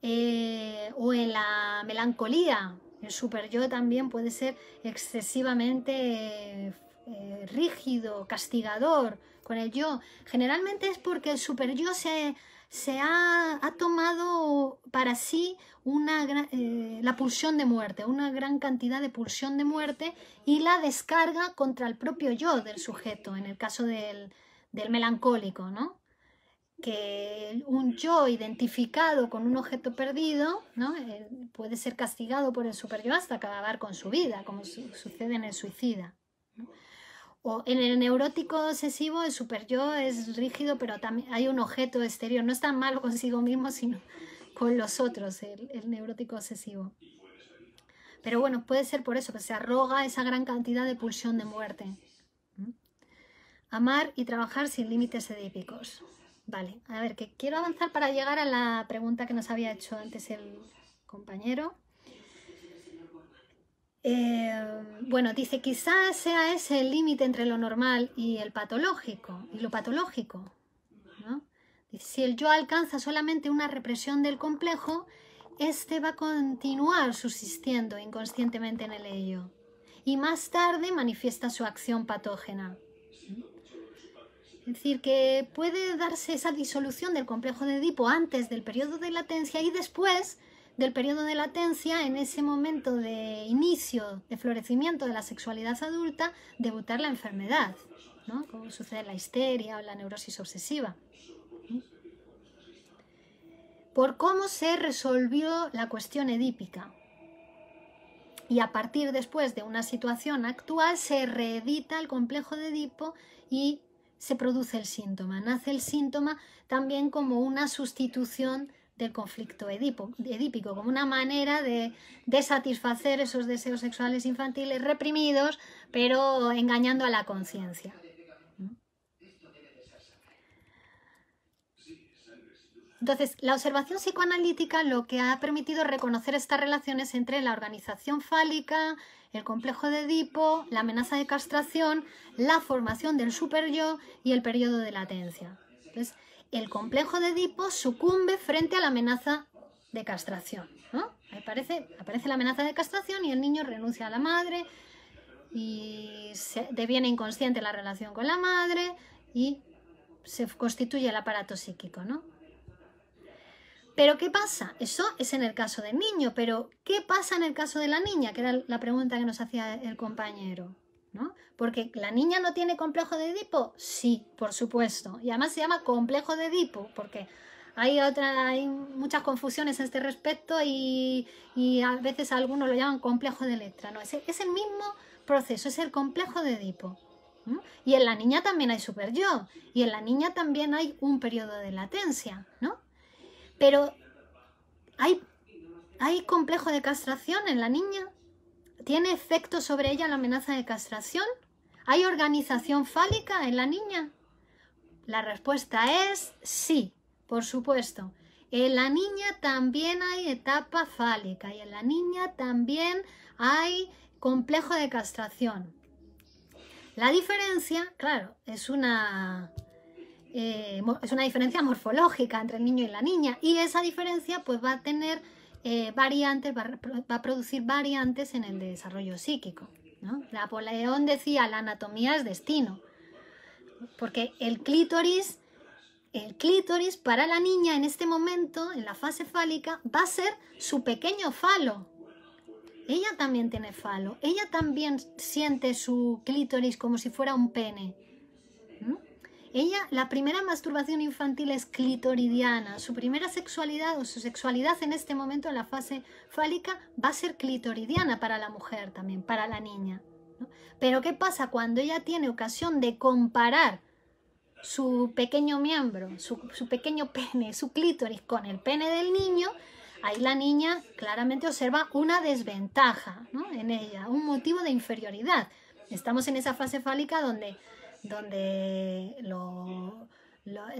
Eh, o en la melancolía, el super yo también puede ser excesivamente eh, rígido, castigador con el yo. Generalmente es porque el super yo se se ha, tomado para sí una, eh, la pulsión de muerte, una gran cantidad de pulsión de muerte y la descarga contra el propio yo del sujeto, en el caso del, melancólico, ¿no? que un yo identificado con un objeto perdido ¿no? Eh, puede ser castigado por el superyo hasta acabar con su vida, como sucede en el suicida. O en el neurótico obsesivo, el yo es rígido, pero también hay un objeto exterior. No es tan malo consigo mismo, sino con los otros, el, neurótico obsesivo. Pero bueno, puede ser por eso, que se arroga esa gran cantidad de pulsión de muerte. Amar y trabajar sin límites edípicos. Vale, a ver, que quiero avanzar para llegar a la pregunta que nos había hecho antes el compañero. Eh, bueno, dice, quizás sea ese el límite entre lo normal y el patológico, y lo patológico. Si el yo alcanza solamente una represión del complejo, este va a continuar subsistiendo inconscientemente en el ello y más tarde manifiesta su acción patógena. Es decir, que puede darse esa disolución del complejo de Edipo antes del periodo de latencia y después del periodo de latencia en ese momento de inicio, de florecimiento de la sexualidad adulta, debutar la enfermedad, ¿no? como sucede la histeria o la neurosis obsesiva. Por cómo se resolvió la cuestión edípica. Y a partir después de una situación actual se reedita el complejo de Edipo y se produce el síntoma. Nace el síntoma también como una sustitución del conflicto edípico, como una manera de, satisfacer esos deseos sexuales infantiles reprimidos, pero engañando a la conciencia. Entonces, la observación psicoanalítica lo que ha permitido reconocer estas relaciones entre la organización fálica, el complejo de Edipo, la amenaza de castración, la formación del super-yo y el periodo de latencia el complejo de Edipo sucumbe frente a la amenaza de castración. ¿no? Aparece, la amenaza de castración y el niño renuncia a la madre y se deviene inconsciente la relación con la madre y se constituye el aparato psíquico, ¿no? Pero ¿qué pasa? Eso es en el caso del niño, pero ¿qué pasa en el caso de la niña? Que era la pregunta que nos hacía el compañero, ¿no? Porque la niña no tiene complejo de Edipo, sí, por supuesto. Y además se llama complejo de Edipo, porque hay, otra, hay muchas confusiones a este respecto y, a veces algunos lo llaman complejo de letra. No, es el, mismo proceso, es el complejo de Edipo. Y en la niña también hay super yo, y en la niña también hay un periodo de latencia, ¿no? Pero hay, hay complejo de castración en la niña. ¿Tiene efecto sobre ella la amenaza de castración? ¿Hay organización fálica en la niña? La respuesta es sí, por supuesto. En la niña también hay etapa fálica y en la niña también hay complejo de castración. La diferencia, claro, es una, eh, es una diferencia morfológica entre el niño y la niña y esa diferencia pues va a tener eh, variantes, va a producir variantes en el desarrollo psíquico. Napoleón decía, la anatomía es destino, porque el clítoris, el clítoris para la niña en este momento, en la fase fálica, va a ser su pequeño falo. Ella también tiene falo, ella también siente su clítoris como si fuera un pene. Ella, la primera masturbación infantil es clitoridiana. Su primera sexualidad o su sexualidad en este momento, en la fase fálica, va a ser clitoridiana para la mujer también, para la niña. Pero ¿qué pasa cuando ella tiene ocasión de comparar su pequeño miembro, su, pequeño pene, su clítoris con el pene del niño? ahí la niña claramente observa una desventaja en ella, un motivo de inferioridad. Estamos en esa fase fálica donde donde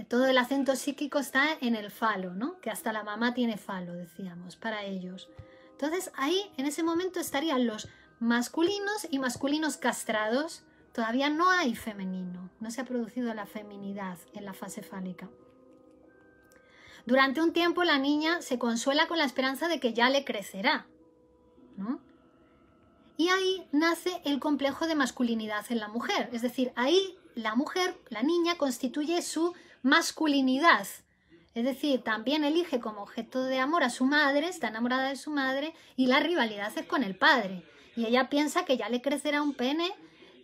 todo el acento psíquico está en el falo, ¿no? que hasta la mamá tiene falo, decíamos, para ellos. Entonces ahí en ese momento estarían los masculinos y masculinos castrados. Todavía no hay femenino, no se ha producido la feminidad en la fase fálica. Durante un tiempo la niña se consuela con la esperanza de que ya le crecerá, ¿no? Y ahí nace el complejo de masculinidad en la mujer. Es decir, ahí la mujer, la niña, constituye su masculinidad. Es decir, también elige como objeto de amor a su madre, está enamorada de su madre y la rivalidad es con el padre. Y ella piensa que ya le crecerá un pene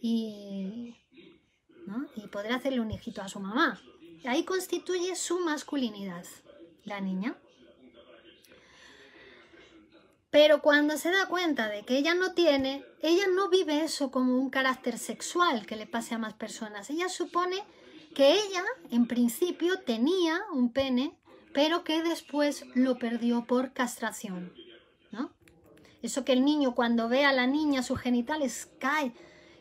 y, y podrá hacerle un hijito a su mamá. ahí constituye su masculinidad, la niña. Pero cuando se da cuenta de que ella no tiene, ella no vive eso como un carácter sexual que le pase a más personas. Ella supone que ella, en principio, tenía un pene, pero que después lo perdió por castración. ¿no? Eso que el niño cuando ve a la niña sus genitales cae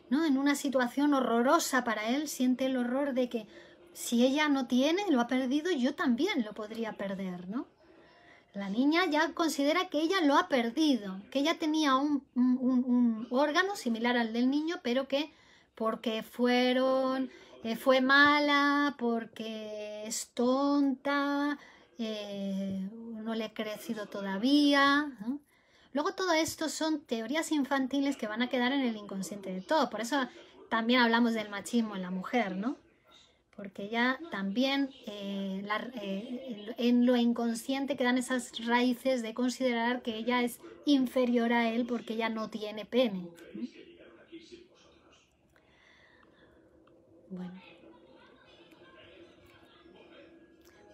¿no? en una situación horrorosa para él, siente el horror de que si ella no tiene, lo ha perdido, yo también lo podría perder, ¿no? La niña ya considera que ella lo ha perdido, que ella tenía un, órgano similar al del niño, pero que porque fueron, eh, fue mala, porque es tonta, eh, no le ha crecido todavía. Luego todo esto son teorías infantiles que van a quedar en el inconsciente de todo. Por eso también hablamos del machismo en la mujer, ¿no? porque ya también eh, eh, en lo inconsciente quedan esas raíces de considerar que ella es inferior a él porque ella no tiene pene. Bueno.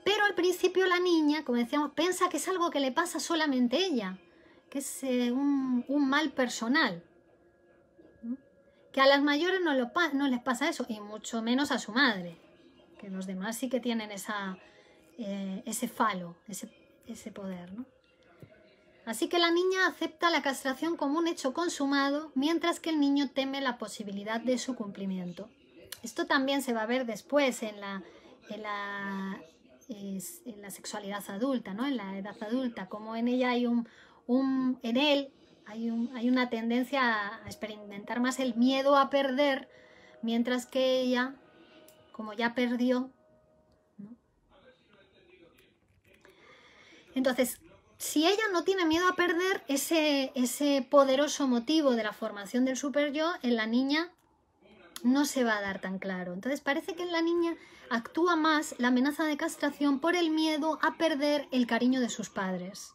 Pero al principio la niña, como decíamos, piensa que es algo que le pasa solamente a ella, que es eh, un, mal personal. Que a las mayores no les pasa eso, y mucho menos a su madre que los demás sí que tienen esa, eh, ese falo, ese, poder. Así que la niña acepta la castración como un hecho consumado, mientras que el niño teme la posibilidad de su cumplimiento. Esto también se va a ver después en la, en la, sexualidad adulta, ¿no? en la edad adulta, como en ella hay un, un en él hay, hay, una tendencia a experimentar más el miedo a perder, mientras que ella como ya perdió. Entonces, si ella no tiene miedo a perder ese, ese poderoso motivo de la formación del super yo, en la niña no se va a dar tan claro. Entonces parece que en la niña actúa más la amenaza de castración por el miedo a perder el cariño de sus padres.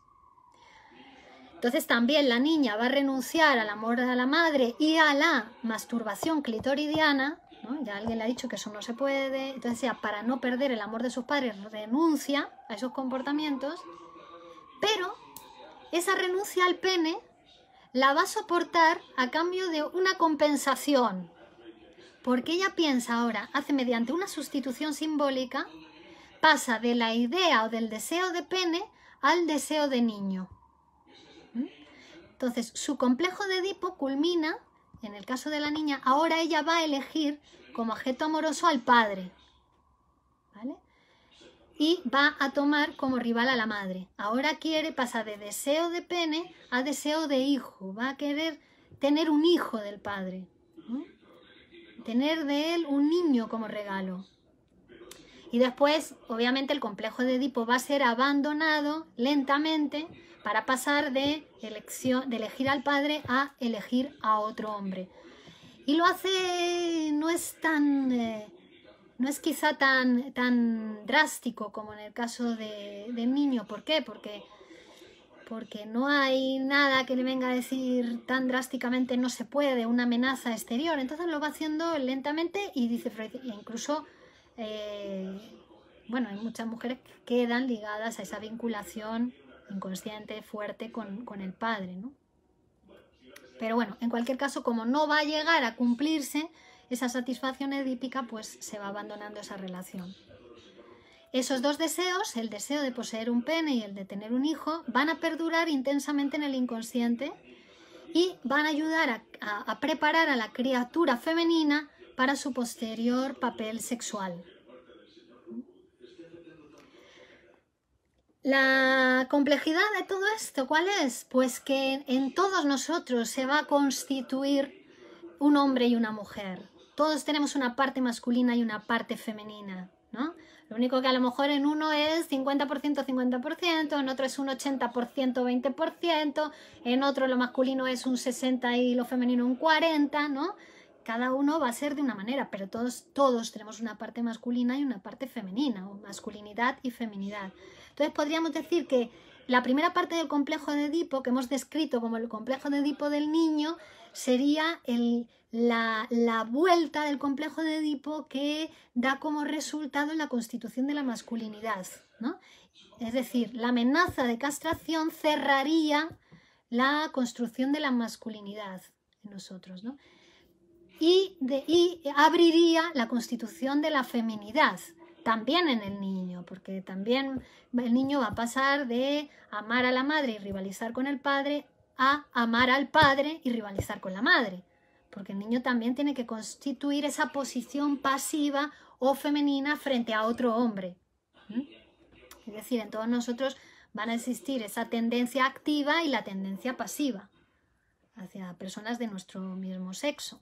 Entonces también la niña va a renunciar al amor de la madre y a la masturbación clitoridiana ya alguien le ha dicho que eso no se puede. Entonces para no perder el amor de sus padres, renuncia a esos comportamientos, pero esa renuncia al pene la va a soportar a cambio de una compensación. Porque ella piensa ahora, hace mediante una sustitución simbólica, pasa de la idea o del deseo de pene al deseo de niño. ¿Mm? Entonces, su complejo de Edipo culmina en el caso de la niña, ahora ella va a elegir como objeto amoroso al padre. ¿Vale? Y va a tomar como rival a la madre. Ahora quiere, pasar de deseo de pene a deseo de hijo. Va a querer tener un hijo del padre. Tener de él un niño como regalo. Y después, obviamente, el complejo de Edipo va a ser abandonado lentamente para pasar de elección, de elegir al padre a elegir a otro hombre. Y lo hace, no es tan, eh, no es quizá tan, tan drástico como en el caso de, del niño. ¿Por qué? Porque, porque no hay nada que le venga a decir tan drásticamente no se puede, una amenaza exterior. Entonces lo va haciendo lentamente y dice Freud, e incluso... Eh, bueno, hay muchas mujeres que quedan ligadas a esa vinculación inconsciente, fuerte con, el padre, ¿no? Pero bueno, en cualquier caso, como no va a llegar a cumplirse esa satisfacción edípica, pues se va abandonando esa relación. Esos dos deseos, el deseo de poseer un pene y el de tener un hijo, van a perdurar intensamente en el inconsciente y van a ayudar a preparar a la criatura femenina para su posterior papel sexual. La complejidad de todo esto, ¿cuál es? Pues que en todos nosotros se va a constituir un hombre y una mujer. Todos tenemos una parte masculina y una parte femenina, ¿no? Lo único que a lo mejor en uno es 50%, 50%, en otro es un 80%, 20%, en otro lo masculino es un 60% y lo femenino un 40%, ¿no? cada uno va a ser de una manera, pero todos, todos tenemos una parte masculina y una parte femenina, o masculinidad y feminidad. Entonces podríamos decir que la primera parte del complejo de Edipo, que hemos descrito como el complejo de Edipo del niño, sería la, vuelta del complejo de Edipo que da como resultado la constitución de la masculinidad. ¿no? Es decir, la amenaza de castración cerraría la construcción de la masculinidad en nosotros. ¿no? y abriría la constitución de la feminidad también en el niño, porque también el niño va a pasar de amar a la madre y rivalizar con el padre a amar al padre y rivalizar con la madre, porque el niño también tiene que constituir esa posición pasiva o femenina frente a otro hombre. Es decir, en todos nosotros van a existir esa tendencia activa y la tendencia pasiva hacia personas de nuestro mismo sexo.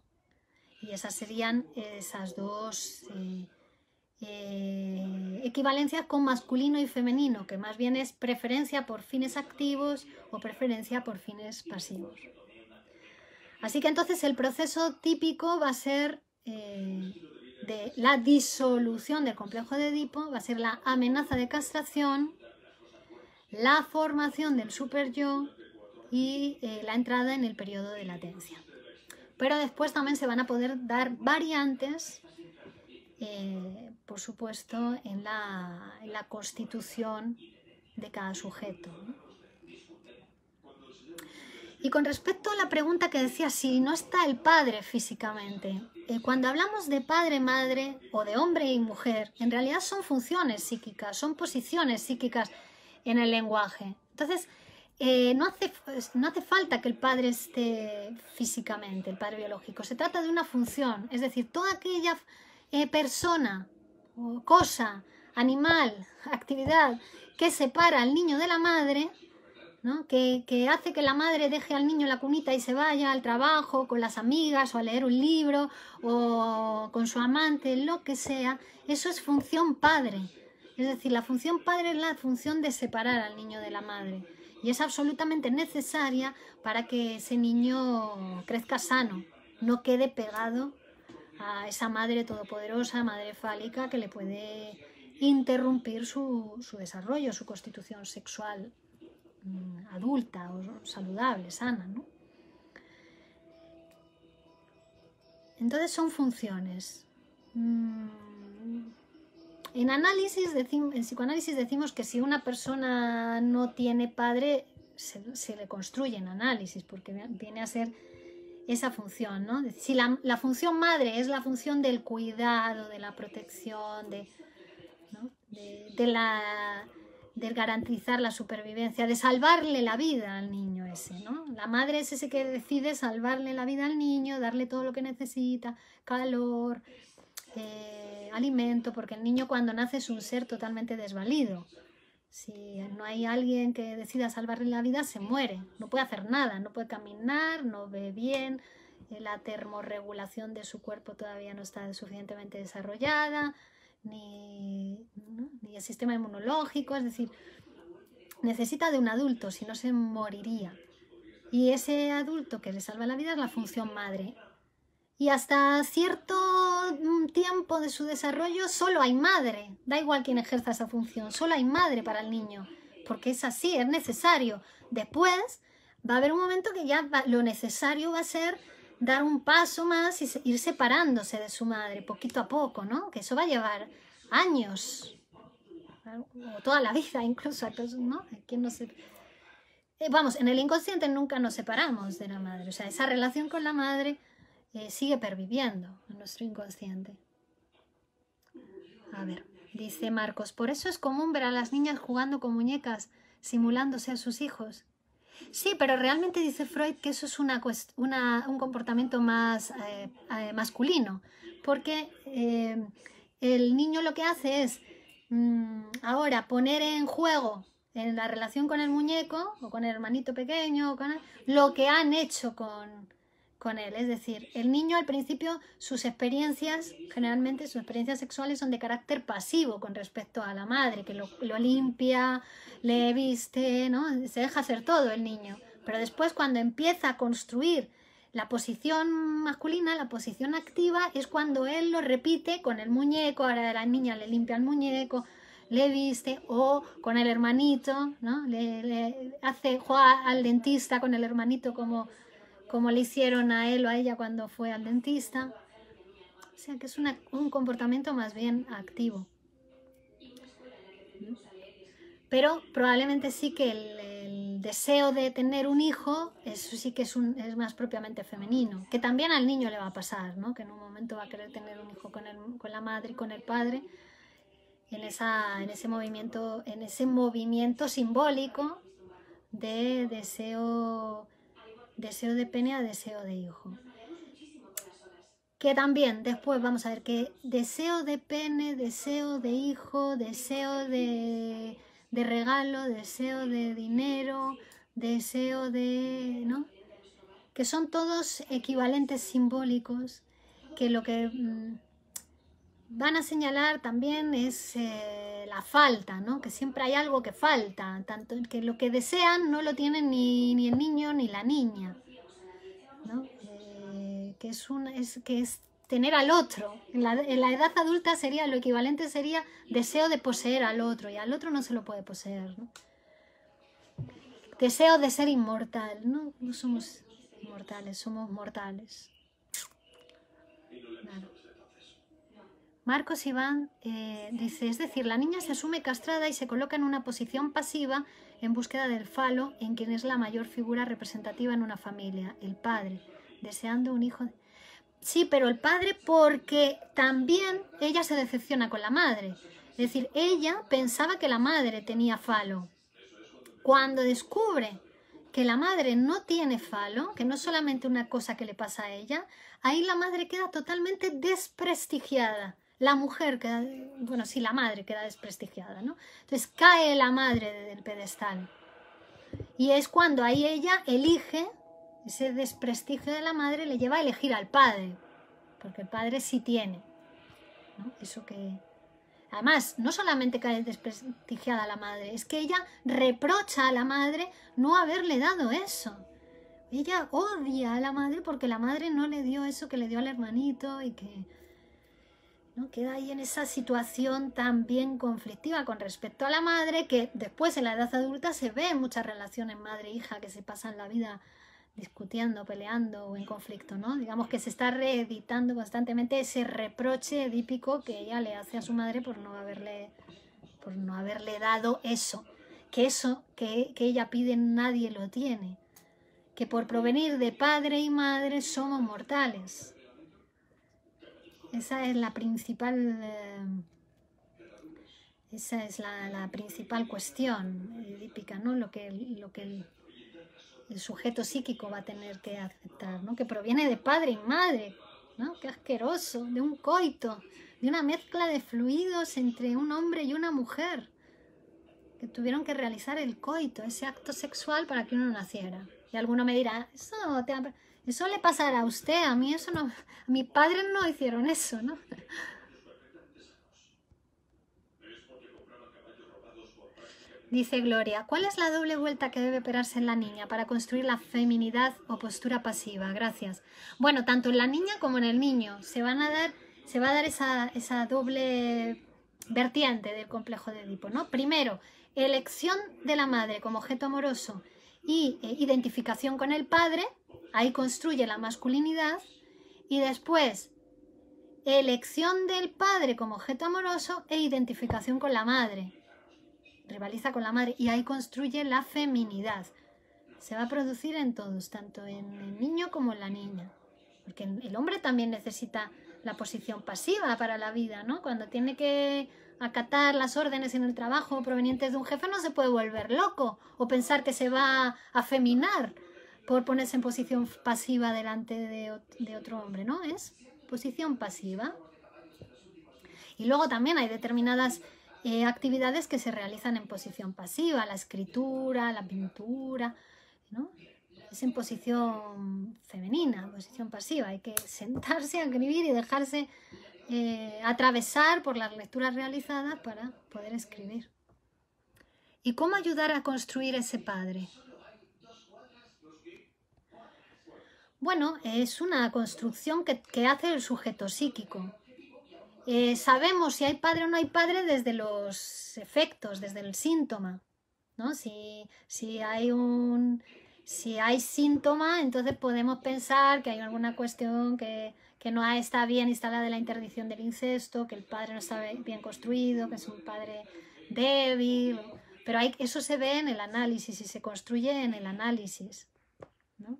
Y esas serían esas dos... Eh, equivalencia eh, equivalencias con masculino y femenino, que más bien es preferencia por fines activos o preferencia por fines pasivos. Así que entonces el proceso típico va a ser eh, de la disolución del complejo de Edipo, va a ser la amenaza de castración, la formación del superyo y eh, la entrada en el periodo de latencia. Pero después también se van a poder dar variantes eh, por supuesto, en la, constitución de cada sujeto. Y con respecto a la pregunta que decía, si no está el padre físicamente, eh, cuando hablamos de padre, madre o de hombre y mujer, en realidad son funciones psíquicas, son posiciones psíquicas en el lenguaje. Entonces, eh, no, hace, no hace falta que el padre esté físicamente, el padre biológico, se trata de una función, es decir, toda aquella eh, persona, cosa, animal, *laughs* actividad que separa al niño de la madre, ¿no? que, que, hace que la madre deje al niño en la cunita y se vaya al trabajo con las amigas o a leer un libro o con su amante, lo que sea, eso es función padre. Es decir, la función padre es la función de separar al niño de la madre y es absolutamente necesaria para que ese niño crezca sano, no quede pegado a esa madre todopoderosa, madre fálica, que le puede interrumpir su, desarrollo, su constitución sexual mm, adulta o saludable, sana. ¿no? Entonces son funciones. Mm, en, análisis en psicoanálisis decimos que si una persona no tiene padre, se, se le construye en análisis, porque viene a ser esa función, ¿no? Si la, función madre es la función del cuidado, de la protección, de, de, la, garantizar la supervivencia, de salvarle la vida al niño ese, ¿no? La madre es ese que decide salvarle la vida al niño, darle todo lo que necesita, calor, eh, alimento, porque el niño cuando nace es un ser totalmente desvalido. Si no hay alguien que decida salvarle la vida, se muere. No puede hacer nada, no puede caminar, no ve bien, eh, la termorregulación de su cuerpo todavía no está suficientemente desarrollada, ni, ni el sistema inmunológico, es decir, necesita de un adulto, si no se moriría. Y ese adulto que le salva la vida es la función madre y hasta cierto mm, tiempo de su desarrollo solo hay madre, da igual quien ejerza esa función, solo hay madre para el niño, porque es así, es necesario. Después va a haber un momento que ya lo necesario va a ser dar un paso más y ir separándose de su madre, poquito a poco, ¿no? Que eso va a llevar años, o toda la vida incluso, ¿no? Eh, vamos, en el inconsciente nunca nos separamos de la madre, o sea, esa relación con la madre eh, sigue perviviendo en nuestro inconsciente. A ver, dice Marcos, por eso es común ver a las niñas jugando con muñecas, simulándose a sus hijos. Sí, pero realmente dice Freud que eso es una, un comportamiento más eh, eh, masculino, porque el niño lo que hace es mm, ahora poner en juego en la relación con el muñeco o con el hermanito pequeño con lo que han hecho con, con él. Es decir, el niño al principio sus experiencias, generalmente sus experiencias sexuales son de carácter pasivo con respecto a la madre, que lo, lo limpia, le viste, ¿no? Se deja hacer todo el niño. Pero después cuando empieza a construir la posición masculina, la posición activa, es cuando él lo repite con el muñeco, ahora la niña le limpia el muñeco, le viste, o con el hermanito, ¿no? Le, hace, juega al dentista con el hermanito como como le hicieron a él o a ella cuando fue al dentista. O sea que es un comportamiento más bien activo. Pero probablemente sí que el, deseo de tener un hijo, eso sí que es, un, es, más propiamente femenino, que también al niño le va a pasar, ¿no? que en un momento va a querer tener un hijo con, la madre y con el padre, en, esa, en, ese, movimiento, en ese movimiento simbólico de deseo deseo de pene a deseo de hijo. Que también después vamos a ver que deseo de pene, deseo de hijo, deseo de, regalo, deseo de dinero, deseo de... ¿no? Que son todos equivalentes simbólicos, que lo que... Mm, van a señalar también es eh, la falta, ¿no? que siempre hay algo que falta, tanto que lo que desean no lo tienen ni, ni el niño ni la niña, ¿no? Eh, que, es es, que es tener al otro. En la, edad adulta sería lo equivalente sería deseo de poseer al otro y al otro no se lo puede poseer. ¿no? Deseo de ser inmortal, ¿no? somos mortales, somos mortales. Marcos Iván eh, dice, es decir, la niña se asume castrada y se coloca en una posición pasiva en búsqueda del falo, en quien es la mayor figura representativa en una familia, el padre, deseando un hijo. Sí, pero el padre porque también ella se decepciona con la madre. Es decir, ella pensaba que la madre tenía falo. Cuando descubre que la madre no tiene falo, que no es solamente una cosa que le pasa a ella, ahí la madre queda totalmente desprestigiada la mujer queda, bueno, sí, la madre queda desprestigiada, ¿no? Entonces cae la madre del pedestal. Y es cuando ahí ella elige, ese desprestigio de la madre le lleva a elegir al padre, porque el padre sí tiene. Eso que. Además, no solamente cae desprestigiada la madre, es que ella reprocha a la madre no haberle dado eso. Ella odia a la madre porque la madre no le dio eso que le dio al hermanito y que Queda ahí en esa situación también conflictiva con respecto a la madre, que después en la edad adulta se ve muchas relaciones madre-hija e que se pasan la vida discutiendo, peleando o en conflicto, ¿no? Digamos que se está reeditando constantemente ese reproche edípico que ella le hace a su madre por no haberle, por no haberle dado eso, que eso que ella pide nadie lo tiene, que por provenir de padre y madre somos mortales, esa es la principal, eh, esa es la, principal cuestión edípica, eh, ¿no? Lo que, lo que el, sujeto psíquico va a tener que aceptar, ¿no? Que proviene de padre y madre, ¿no? asqueroso, de un coito, de una mezcla de fluidos entre un hombre y una mujer que tuvieron que realizar el coito, ese acto sexual para que uno naciera. Y alguno me dirá, eso te ha eso le pasará a usted, a mí eso no, a mi padre no hicieron eso, ¿no? Dice Gloria, ¿cuál es la doble vuelta que debe operarse en la niña para construir la feminidad o postura pasiva? Gracias. Bueno, tanto en la niña como en el niño se van a dar, se va a dar esa, esa doble vertiente del complejo de Edipo, ¿no? Primero, elección de la madre como objeto amoroso y eh, identificación con el padre, ahí construye la masculinidad, y después elección del padre como objeto amoroso e identificación con la madre. Rivaliza con la madre y ahí construye la feminidad. Se va a producir en todos, tanto en el niño como en la niña. Porque el hombre también necesita la posición pasiva para la vida, ¿no? Cuando tiene que acatar las órdenes en el trabajo provenientes de un jefe, no se puede volver loco o pensar que se va a feminar por ponerse en posición pasiva delante de, otro hombre, ¿no? Es posición pasiva. Y luego también hay determinadas eh, actividades que se realizan en posición pasiva, la escritura, la pintura, ¿no? Es en posición femenina, posición pasiva. Hay que sentarse a escribir y dejarse eh, atravesar por las lecturas realizadas para poder escribir. ¿Y cómo ayudar a construir ese padre? Bueno, es una construcción que, hace el sujeto psíquico. Eh, sabemos si hay padre o no hay padre desde los efectos, desde el síntoma. ¿no? si, hay un, si hay síntoma, entonces podemos pensar que hay alguna cuestión que, que no está bien instalada la interdicción del incesto, que el padre no está bien construido, que es un padre débil, pero hay, eso se ve en el análisis y se construye en el análisis. ¿no?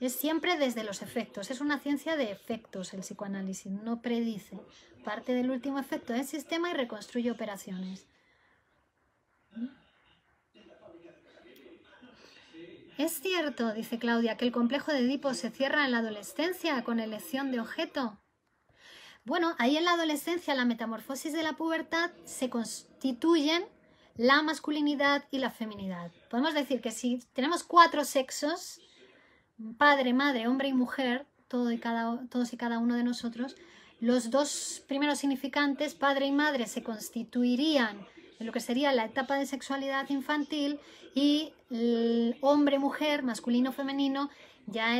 Es siempre desde los efectos, es una ciencia de efectos el psicoanálisis, no predice. Parte del último efecto del sistema y reconstruye operaciones. ¿Es cierto, dice Claudia, que el complejo de Edipo se cierra en la adolescencia con elección de objeto? Bueno, ahí en la adolescencia, la metamorfosis de la pubertad se constituyen la masculinidad y la feminidad. Podemos decir que si tenemos cuatro sexos, padre, madre, hombre y mujer, todo cada, todos y cada uno de nosotros, los dos primeros significantes, padre y madre, se constituirían lo que sería la etapa de sexualidad infantil y el hombre-mujer, masculino-femenino, ya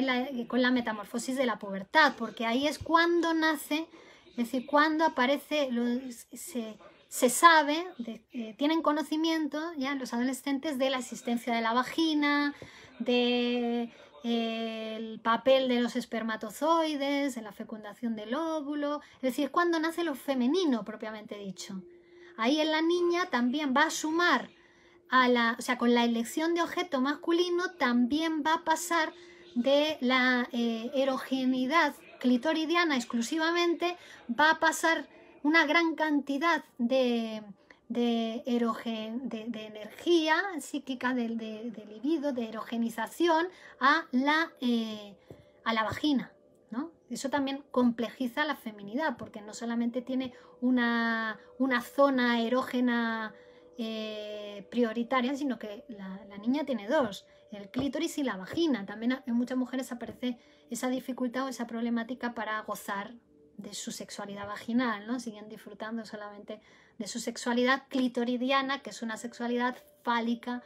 con la metamorfosis de la pubertad, porque ahí es cuando nace, es decir, cuando aparece, se, sabe, eh, tienen conocimiento ya los adolescentes de la existencia de la vagina, del eh, papel de los espermatozoides, de la fecundación del óvulo, es decir, es cuando nace lo femenino propiamente dicho. Ahí en la niña también va a sumar a la, o sea, con la elección de objeto masculino también va a pasar de la eh, clitoridiana exclusivamente, va a pasar una gran cantidad de, de, energía psíquica, del libido, de erogenización a la eh, vagina. Eso también complejiza la feminidad, porque no solamente tiene una, zona erógena eh, prioritaria, sino que la, la, niña tiene dos, el clítoris y la vagina. También en muchas mujeres aparece esa dificultad o esa problemática para gozar de su sexualidad vaginal, ¿no? Siguen disfrutando solamente de su sexualidad clitoridiana, que es una sexualidad fálica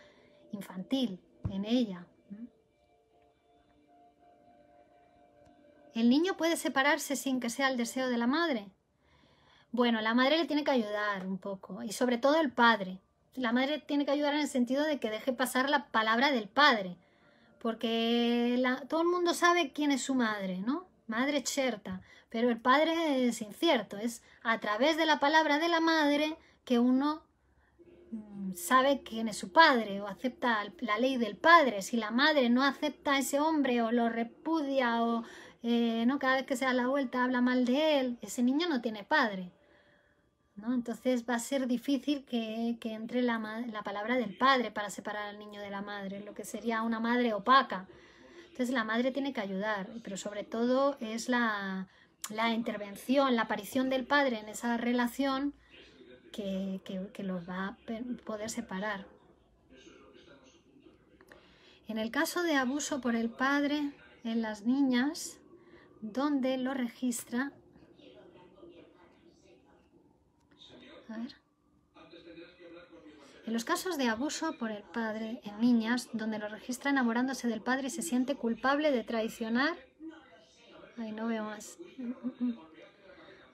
infantil en ella. ¿El niño puede separarse sin que sea el deseo de la madre? Bueno, la madre le tiene que ayudar un poco y sobre todo el padre. La madre tiene que ayudar en el sentido de que deje pasar la palabra del padre, porque todo el mundo sabe quién es su madre, ¿no? Madre Cherta, pero el padre es incierto, es a través de la palabra de la madre que uno mm, sabe quién es su padre o acepta la ley del padre. Si la madre no acepta a ese hombre o lo repudia o eh, ¿no? cada vez que se da la vuelta habla mal de él, ese niño no tiene padre. ¿no? Entonces va a ser difícil que, entre la, palabra del padre para separar al niño de la madre, lo que sería una madre opaca. Entonces la madre tiene que ayudar, pero sobre todo es la, intervención, la aparición del padre en esa relación que los va a poder separar. En el caso de abuso por el padre en las niñas, donde lo registra. A ver. En los casos de abuso por el padre en niñas, donde lo registra enamorándose del padre y se siente culpable de traicionar. Ay, no veo más. Mm, mm, mm.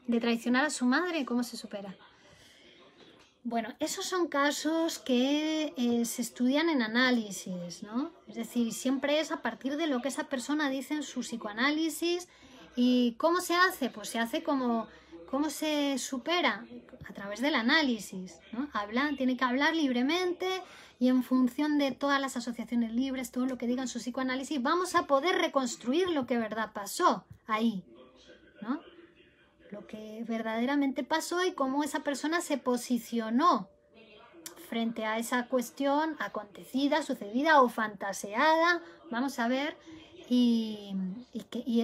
De traicionar a su madre, ¿cómo se supera? Bueno, esos son casos que eh, se estudian en análisis, ¿no? Es decir, siempre es a partir de lo que esa persona dice en su psicoanálisis y cómo se hace, pues se hace como cómo se supera a través del análisis, ¿no? tiene que hablar libremente y en función de todas las asociaciones libres, todo lo que en su psicoanálisis, vamos a poder reconstruir lo que verdad pasó ahí, lo que verdaderamente pasó y cómo esa persona se posicionó frente a esa cuestión acontecida, sucedida o fantaseada. Vamos a ver. Y,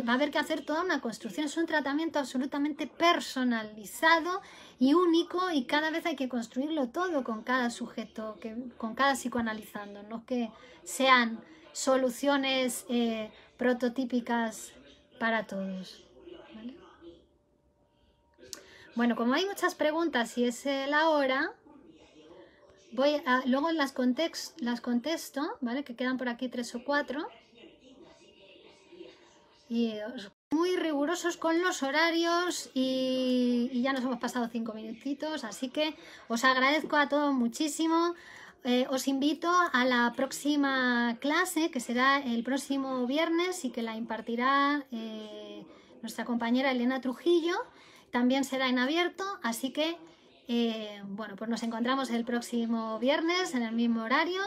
va a haber que hacer toda una construcción. Es un tratamiento absolutamente personalizado y único y cada vez hay que construirlo todo con cada sujeto, con cada psicoanalizando. No que sean soluciones eh, prototípicas para todos. Bueno, como hay muchas preguntas y es eh, la hora, voy a, luego las, las contesto, ¿vale? Que quedan por aquí tres o cuatro. Y eh, muy rigurosos con los horarios y, ya nos hemos pasado cinco minutitos, así que os agradezco a todos muchísimo. Eh, os invito a la próxima clase, que será el próximo viernes y que la impartirá nuestra compañera Elena Trujillo. También será en abierto, así que eh, bueno, pues nos encontramos el próximo viernes en el mismo horario.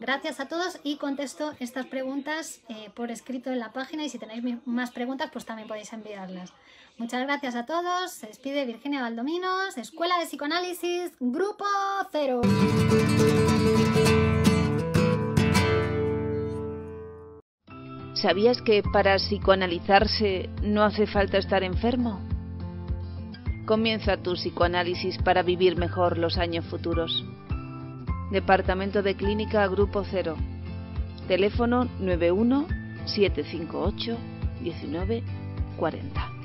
Gracias a todos y contesto estas preguntas eh, por escrito en la página y si tenéis más preguntas pues también podéis enviarlas. Muchas gracias a todos. Se despide Virginia Valdominos, Escuela de Psicoanálisis, Grupo Cero. ¿Sabías que para psicoanalizarse no hace falta estar enfermo? Comienza tu psicoanálisis para vivir mejor los años futuros. Departamento de Clínica Grupo 0. Teléfono 91 758 1940.